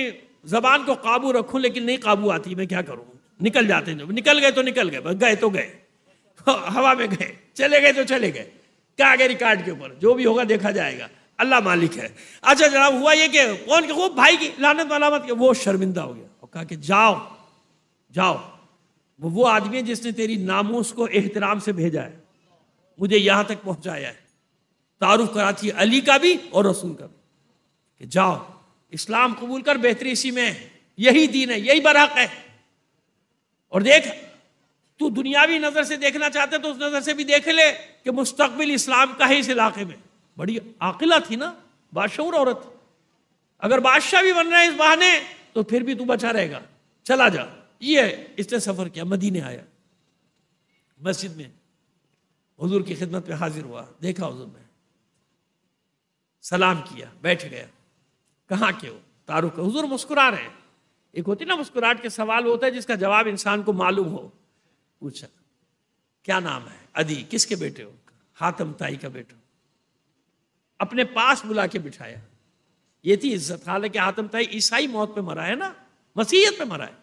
जबान को काबू रखूं लेकिन नहीं काबू आती मैं क्या करूँ निकल जाते हैं निकल गए तो निकल गए गए तो गए (laughs) हवा में गए चले गए तो चले गए क्या आगे रिकॉर्ड के ऊपर जो भी होगा देखा जाएगा अल्लाह मालिक है अच्छा जनाब हुआ ये कि कौन के वो भाई की लानत वालामत के वो शर्मिंदा हो गया और कहा कि जाओ जाओ वो वो आदमी है जिसने तेरी नामोस को एहतराम से भेजा है मुझे यहाँ तक पहुँचाया है तारुफ कराती अली का भी और रसूल का भी कि जाओ इस्लाम कबूल कर बेहतरी इसी में यही दीन है यही बरहक है और देख तू दुनियावी नज़र से देखना चाहते तो उस नज़र से भी देख ले कि मुस्तबिल इस्लाम का है इस इलाके में बड़ी आकिला थी ना बादशाह औरत अगर बादशाह भी बन रहा है इस बहाने तो फिर भी तू बचा रहेगा चला जा ये इसने सफ़र किया मदीने आया मस्जिद में हजूर की खिदमत में हाजिर हुआ देखा हजूर ने सलाम किया बैठ गया कहाँ के हो तारुक हुजूर मुस्कुरा रहे हैं एक होती ना मुस्कुराहट के सवाल होता है जिसका जवाब इंसान को मालूम हो पूछा क्या नाम है अदि किसके बेटे हो हातम ताई का बेटा अपने पास बुला के बिठाया ये थी इज्जत हालांकि हातम ताई ईसाई मौत पे मरा है ना मसीहत पे मरा है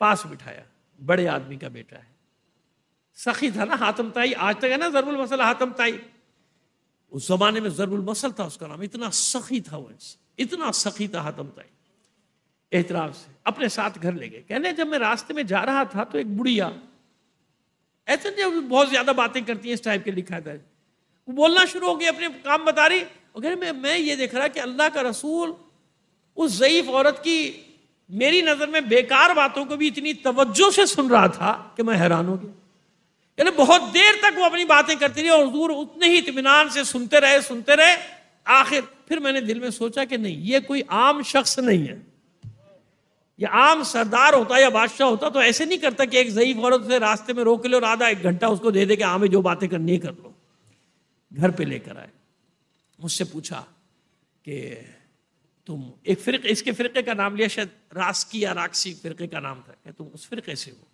पास बिठाया बड़े आदमी का बेटा है सखी था ना हातम ताई आज तक है ना जरबुल मसल हातम ताई उस जमाने में जरबुल मसल था उसका नाम इतना सखी था वो इंसान इतना सखी था ताई एहतराम से अपने साथ घर ले गए कहने जब मैं रास्ते में जा रहा था तो एक बुढ़िया ऐसे जब बहुत ज़्यादा बातें करती हैं इस टाइप के लिखा था वो बोलना शुरू हो गई अपने काम बता रही और कह मैं मैं ये देख रहा कि अल्लाह का रसूल उस ज़यीफ़ औरत की मेरी नज़र में बेकार बातों को भी इतनी तवज्जो से सुन रहा था कि मैं हैरान हो गया यानी बहुत देर तक वो अपनी बातें करती रही और दूर उतने ही इतमान से सुनते रहे सुनते रहे आखिर फिर मैंने दिल में सोचा कि नहीं ये कोई आम शख्स नहीं है ये आम सरदार होता या बादशाह होता तो ऐसे नहीं करता कि एक ज़यीफ औरत से रास्ते में रोक ले और आधा एक घंटा उसको दे दे के आमे हाँ, जो बातें करनी है कर लो घर पे लेकर आए मुझसे पूछा कि तुम एक फिर इसके फ़िरके का नाम लिया शायद रास्की या राक्षी फ़िरके का नाम था क्या तुम उस फ़िरके से हो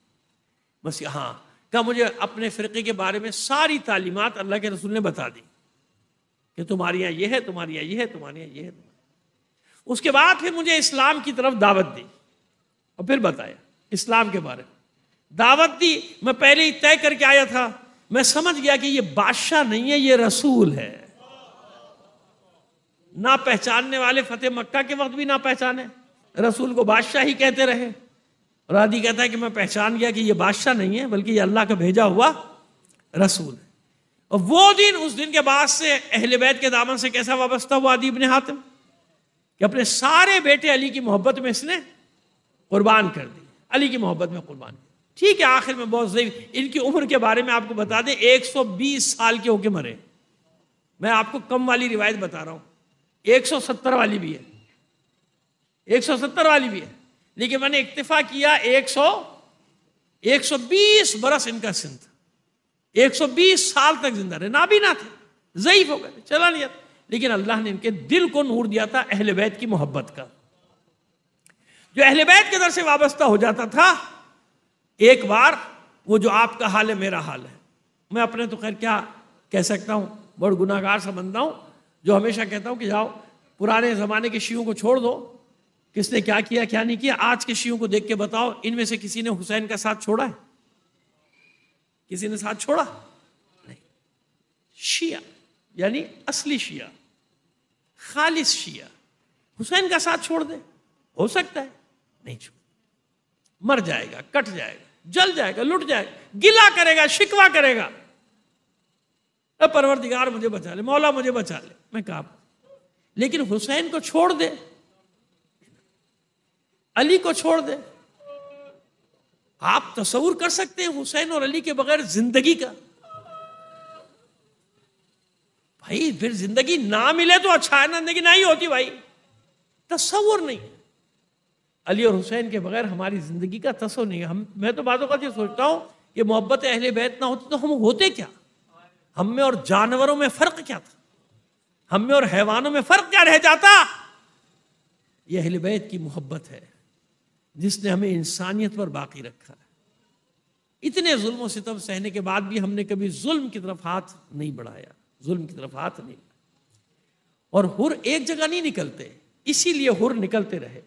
बस हाँ क्या मुझे अपने फ़िरके के बारे में सारी तालीमत अल्लाह के रसूल ने बता दी कि तुम्हारे यहाँ ये है तुम्हारी यहाँ ये है तुम्हारे यहाँ ये है तुम्हारी उसके बाद फिर मुझे इस्लाम की तरफ दावत दी और फिर बताया इस्लाम के बारे में दावत दी मैं पहले ही तय करके आया था मैं समझ गया कि ये बादशाह नहीं है ये रसूल है ना पहचानने वाले फतेह मक्का के वक्त भी ना पहचाने रसूल को बादशाह ही कहते रहे और आदि कहता है कि मैं पहचान गया कि ये बादशाह नहीं है बल्कि ये अल्लाह का भेजा हुआ रसूल है वो दिन उस दिन के बाद से अहल बैत के दामन से कैसा वाबस्ता हुआ अदीब ने हातिम कि अपने सारे बेटे अली की मोहब्बत में इसने कुर्बान कर दी अली की मोहब्बत में कुर्बान ठीक है आखिर में बहुत जही इनकी उम्र के बारे में आपको बता दें 120 साल के होके मरे मैं आपको कम वाली रिवायत बता रहा सौ 170 वाली भी है 170 वाली भी है लेकिन मैंने इक्तफा किया 100 120 बरस इनका सिंध 120 साल तक जिंदा रहे नाबीना थे जयीफ हो गए चला नहीं था लेकिन अल्लाह ने इनके दिल को नूर दिया था अहल बैत की मोहब्बत का जो अहल बैत के दर से वाबस्ता हो जाता था एक बार वो जो आपका हाल है मेरा हाल है मैं अपने तो खैर क्या कह सकता हूँ बड़ गुनागार सा बनता हूँ जो हमेशा कहता हूँ कि जाओ पुराने ज़माने के शियों को छोड़ दो किसने क्या किया क्या नहीं किया आज के शियों को देख के बताओ इनमें से किसी ने हुसैन का साथ छोड़ा है किसी ने साथ छोड़ा नहीं शिया यानी असली शिया खालिश शिया हुसैन का साथ छोड़ दे हो सकता है नहीं छोड़ मर जाएगा कट जाएगा जल जाएगा लुट जाएगा गिला करेगा शिकवा करेगा परवरदिगार मुझे बचा ले मौला मुझे बचा ले मैं कहा लेकिन हुसैन को छोड़ दे अली को छोड़ दे आप तस्वूर कर सकते हैं हुसैन और अली के बगैर जिंदगी का भाई फिर जिंदगी ना मिले तो अच्छा है ना जिंदगी नहीं होती भाई तस्वूर नहीं अली और हुसैन के बगैर हमारी जिंदगी का तस्वर नहीं है हम मैं तो बातों का सोचता हूं कि मोहब्बत अहल बैत ना होती तो हम होते क्या हम में और जानवरों में फर्क क्या था हम में और हैवानों में फर्क क्या रह जाता यह अहल बैत की मोहब्बत है जिसने हमें इंसानियत पर बाकी रखा है इतने जुल्म सितम सहने के बाद भी हमने कभी जुल्म की तरफ हाथ नहीं बढ़ाया जुल्म की तरफ हाथ नहीं और हुर एक जगह नहीं निकलते इसीलिए हुर निकलते रहे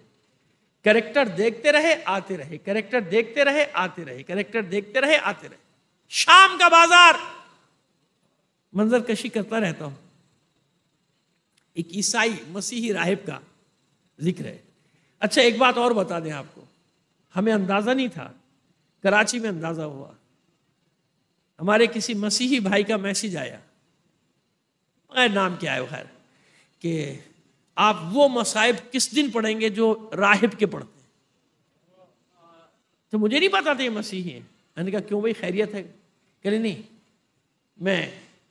करेक्टर देखते रहे आते रहे करेक्टर देखते रहे आते रहे करेक्टर देखते रहे आते रहे शाम का बाजार मंजर कशी करता रहता हूं एक ईसाई मसीही राहिब का जिक्र है अच्छा एक बात और बता दें आपको हमें अंदाज़ा नहीं था कराची में अंदाज़ा हुआ हमारे किसी मसीही भाई का मैसेज आया नाम क्या है खैर कि आप वो मसाइब किस दिन पढ़ेंगे जो राहिब के पढ़ते हैं तो मुझे नहीं पता था ये मसीही हैं मैंने कहा क्यों भाई खैरियत है कह नहीं मैं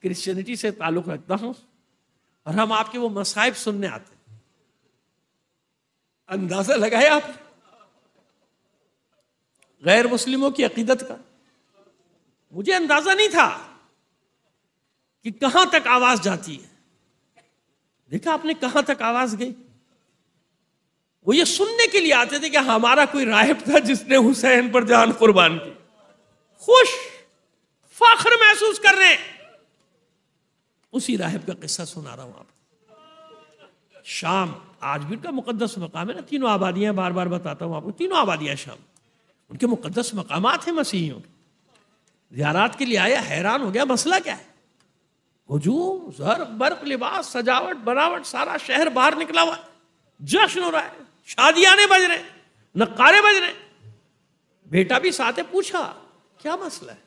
क्रिश्चियनिटी से ताल्लुक़ रखता हूँ और हम आपके वो मसाइब सुनने आते हैं अंदाजा लगाया आप गैर मुस्लिमों की अकीदत का मुझे अंदाजा नहीं था कि कहां तक आवाज जाती है देखा आपने कहां तक आवाज गई वो ये सुनने के लिए आते थे कि हमारा कोई राहब था जिसने हुसैन पर जान कुर्बान की खुश फाख्र महसूस कर रहे उसी राहब का किस्सा सुना रहा हूं आपको शाम आजमीर का मुकदस मकाम है ना तीनों आबादियाँ बार बार बताता हूँ आपको तीनों आबादियाँ शाम उनके मुकदस मकाम हैं मसीहियों के ज्यारात के लिए आया हैरान हो गया मसला क्या है हजूम जर बर्क लिबास सजावट बनावट सारा शहर बाहर निकला हुआ जश्न हो रहा है शादियाँ बज रहे नकारे बज रहे बेटा भी साथ है पूछा क्या मसला है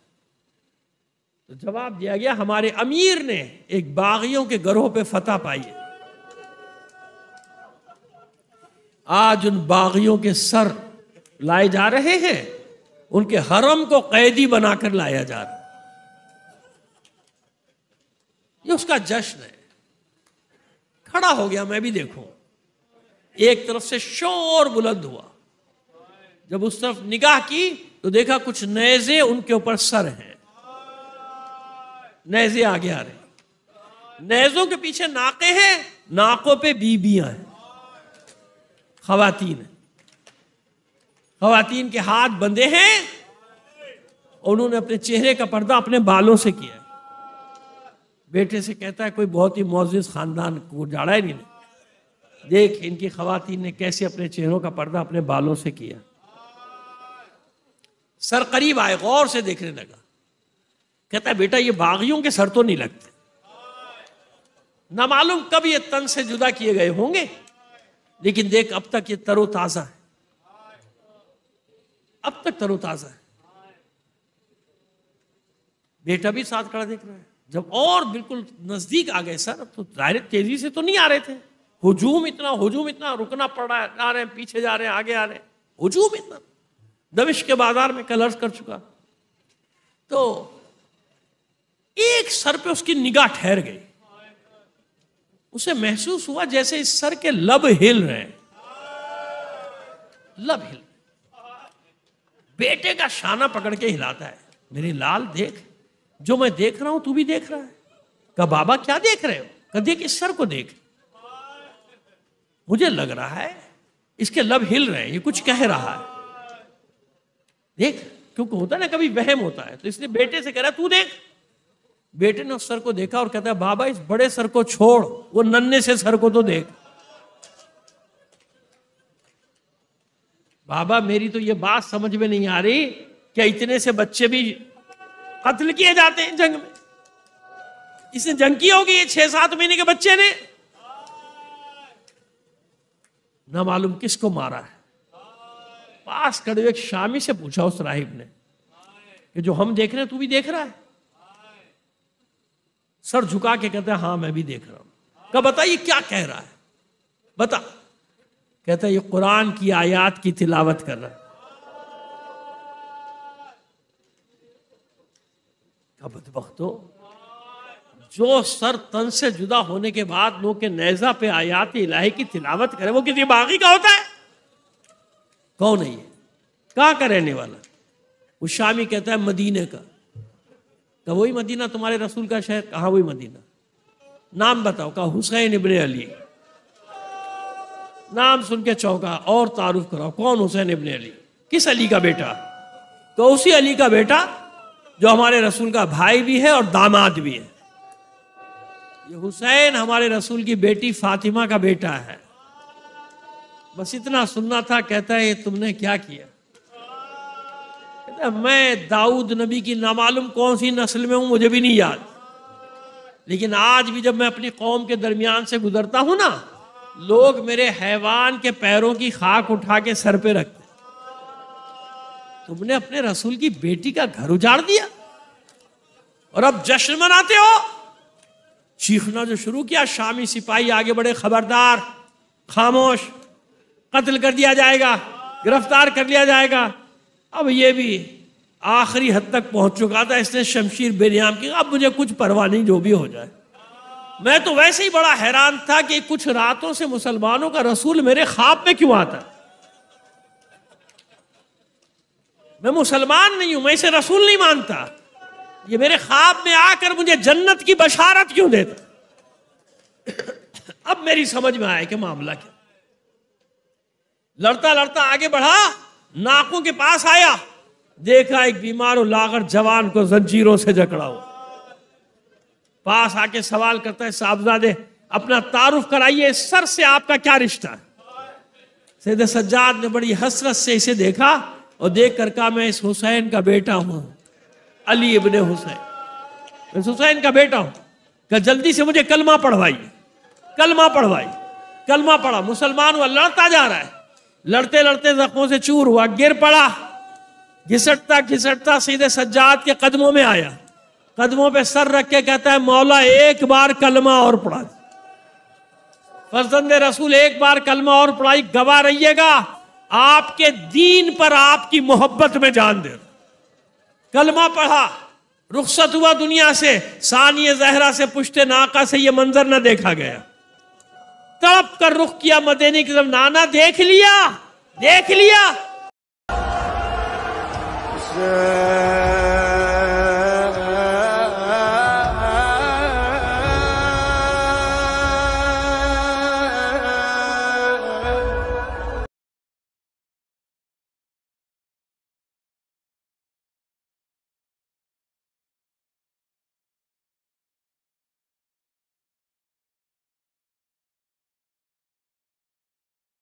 तो जवाब दिया गया हमारे अमीर ने एक बागियों के घरों पे फतह पाई है आज उन बागियों के सर लाए जा रहे हैं उनके हरम को कैदी बनाकर लाया जा रहा ये उसका जश्न है खड़ा हो गया मैं भी देखूं एक तरफ से शोर बुलंद हुआ जब उस तरफ निगाह की तो देखा कुछ नैजे उनके ऊपर सर हैं नैजे आगे आ रहे नैजों के पीछे नाके हैं नाकों पे बीबियां हैं खातन है खातन के हाथ बंधे हैं उन्होंने अपने चेहरे का पर्दा अपने बालों से किया बेटे से कहता है कोई बहुत ही मोजिज खानदान को जाड़ा ही है नहीं देख इनकी खातन ने कैसे अपने चेहरों का पर्दा अपने बालों से किया सर करीब आए गौर से देखने लगा कहता है बेटा ये बागियों के सर तो नहीं लगते ना मालूम कब ये तन से जुदा किए गए होंगे लेकिन देख अब तक ये तरोताजा है अब तक तरोताजा है बेटा भी साथ खड़ा देख रहा है जब और बिल्कुल नजदीक आ गए सर तो डायरेक्ट तेजी से तो नहीं आ रहे थे हुजूम इतना हुजूम इतना रुकना पड़ रहा है आ रहे हैं पीछे जा रहे हैं आगे आ रहे हैं हुजूम इतना दविश के बाजार में कलर्स कर चुका तो एक सर पे उसकी निगाह ठहर गई उसे महसूस हुआ जैसे इस सर के लब हिल रहे हैं लब हिल बेटे का शाना पकड़ के हिलाता है मेरी लाल देख जो मैं देख रहा हूं तू भी देख रहा है कहा बाबा क्या देख रहे हो कहा देख इस सर को देख मुझे लग रहा है इसके लब हिल रहे हैं ये कुछ कह रहा है देख क्योंकि होता है ना कभी वहम होता है तो इसलिए बेटे से कह रहा तू देख बेटे ने उस सर को देखा और कहता है बाबा इस बड़े सर को छोड़ वो नन्हे से सर को तो देख बाबा मेरी तो ये बात समझ में नहीं आ रही क्या इतने से बच्चे भी कत्ल किए जाते हैं जंग में इसने जंग की होगी ये छह सात महीने के बच्चे ने ना मालूम किसको मारा है पास खड़े एक शामी से पूछा उस राहिब ने कि जो हम देख रहे हैं तू भी देख रहा है सर झुका के कहता है हाँ मैं भी देख रहा हूँ कहा बताइए क्या कह रहा है बता कहता है ये कुरान की आयात की तिलावत कर रहा है बदबख्तो जो सर तन से जुदा होने के बाद लोग के नैजा पे आयात इलाही की तिलावत करे वो किसी बागी का होता है कौन है ये कहाँ का रहने वाला वो शामी कहता है मदीने का कहा तो वही मदीना तुम्हारे रसूल का शहर कहा वही मदीना नाम बताओ कहा हुसैन इबन अली नाम सुन के चौंका और तारुफ कराओ कौन हुसैन इबन अली किस अली का बेटा तो उसी अली का बेटा जो हमारे रसूल का भाई भी है और दामाद भी है ये हुसैन हमारे रसूल की बेटी फातिमा का बेटा है बस इतना सुनना था कहता है ये तुमने क्या किया कहता मैं दाऊद नबी की नामालूम कौन सी नस्ल में हूँ मुझे भी नहीं याद लेकिन आज भी जब मैं अपनी कौम के दरमियान से गुजरता हूँ ना लोग मेरे हैवान के पैरों की खाक उठा के सर पे रखते तुमने अपने रसूल की बेटी का घर उजाड़ दिया और अब जश्न मनाते हो चीखना जो शुरू किया शामी सिपाही आगे बढ़े खबरदार खामोश कत्ल कर दिया जाएगा गिरफ्तार कर लिया जाएगा अब ये भी आखिरी हद तक पहुंच चुका था इसने शमशीर बेनियाम की अब मुझे कुछ परवाह नहीं जो भी हो जाए मैं तो वैसे ही बड़ा हैरान था कि कुछ रातों से मुसलमानों का रसूल मेरे ख्वाब में क्यों आता है मैं मुसलमान नहीं हूं मैं इसे रसूल नहीं मानता ये मेरे ख्वाब में आकर मुझे जन्नत की बशारत क्यों देता अब मेरी समझ में आया कि मामला क्या लड़ता लड़ता आगे बढ़ा नाकों के पास आया देखा एक बीमार और लागर जवान को जंजीरों से जकड़ा हो पास आके सवाल करता है साहबजादे अपना तारुफ कराइए सर से आपका क्या रिश्ता है सैद सज्जाद ने बड़ी हसरत से इसे देखा और देख कर कहा मैं इस हुसैन का बेटा हूं अली इबन हुसैन मैं हुसैन का बेटा हूं कहा जल्दी से मुझे कलमा पढ़वाइए कलमा पढ़वाइए कलमा पढ़ा मुसलमान वो अल्लाह जा रहा है लड़ते लड़ते जख्मों से चूर हुआ गिर पड़ा घिसटता घिसटता सीधे सज्जात के कदमों में आया कदमों पे सर रख के कहता है मौला एक बार कलमा और पढ़ा फजंद रसूल एक बार कलमा और पढ़ाई गवा रहिएगा आपके दीन पर आपकी मोहब्बत में जान दे कलमा पढ़ा रुखसत हुआ दुनिया से सानिय जहरा से पुश्ते नाका से यह मंजर न देखा गया तड़प कर रुख किया मदेने की तरफ नाना देख लिया देख लिया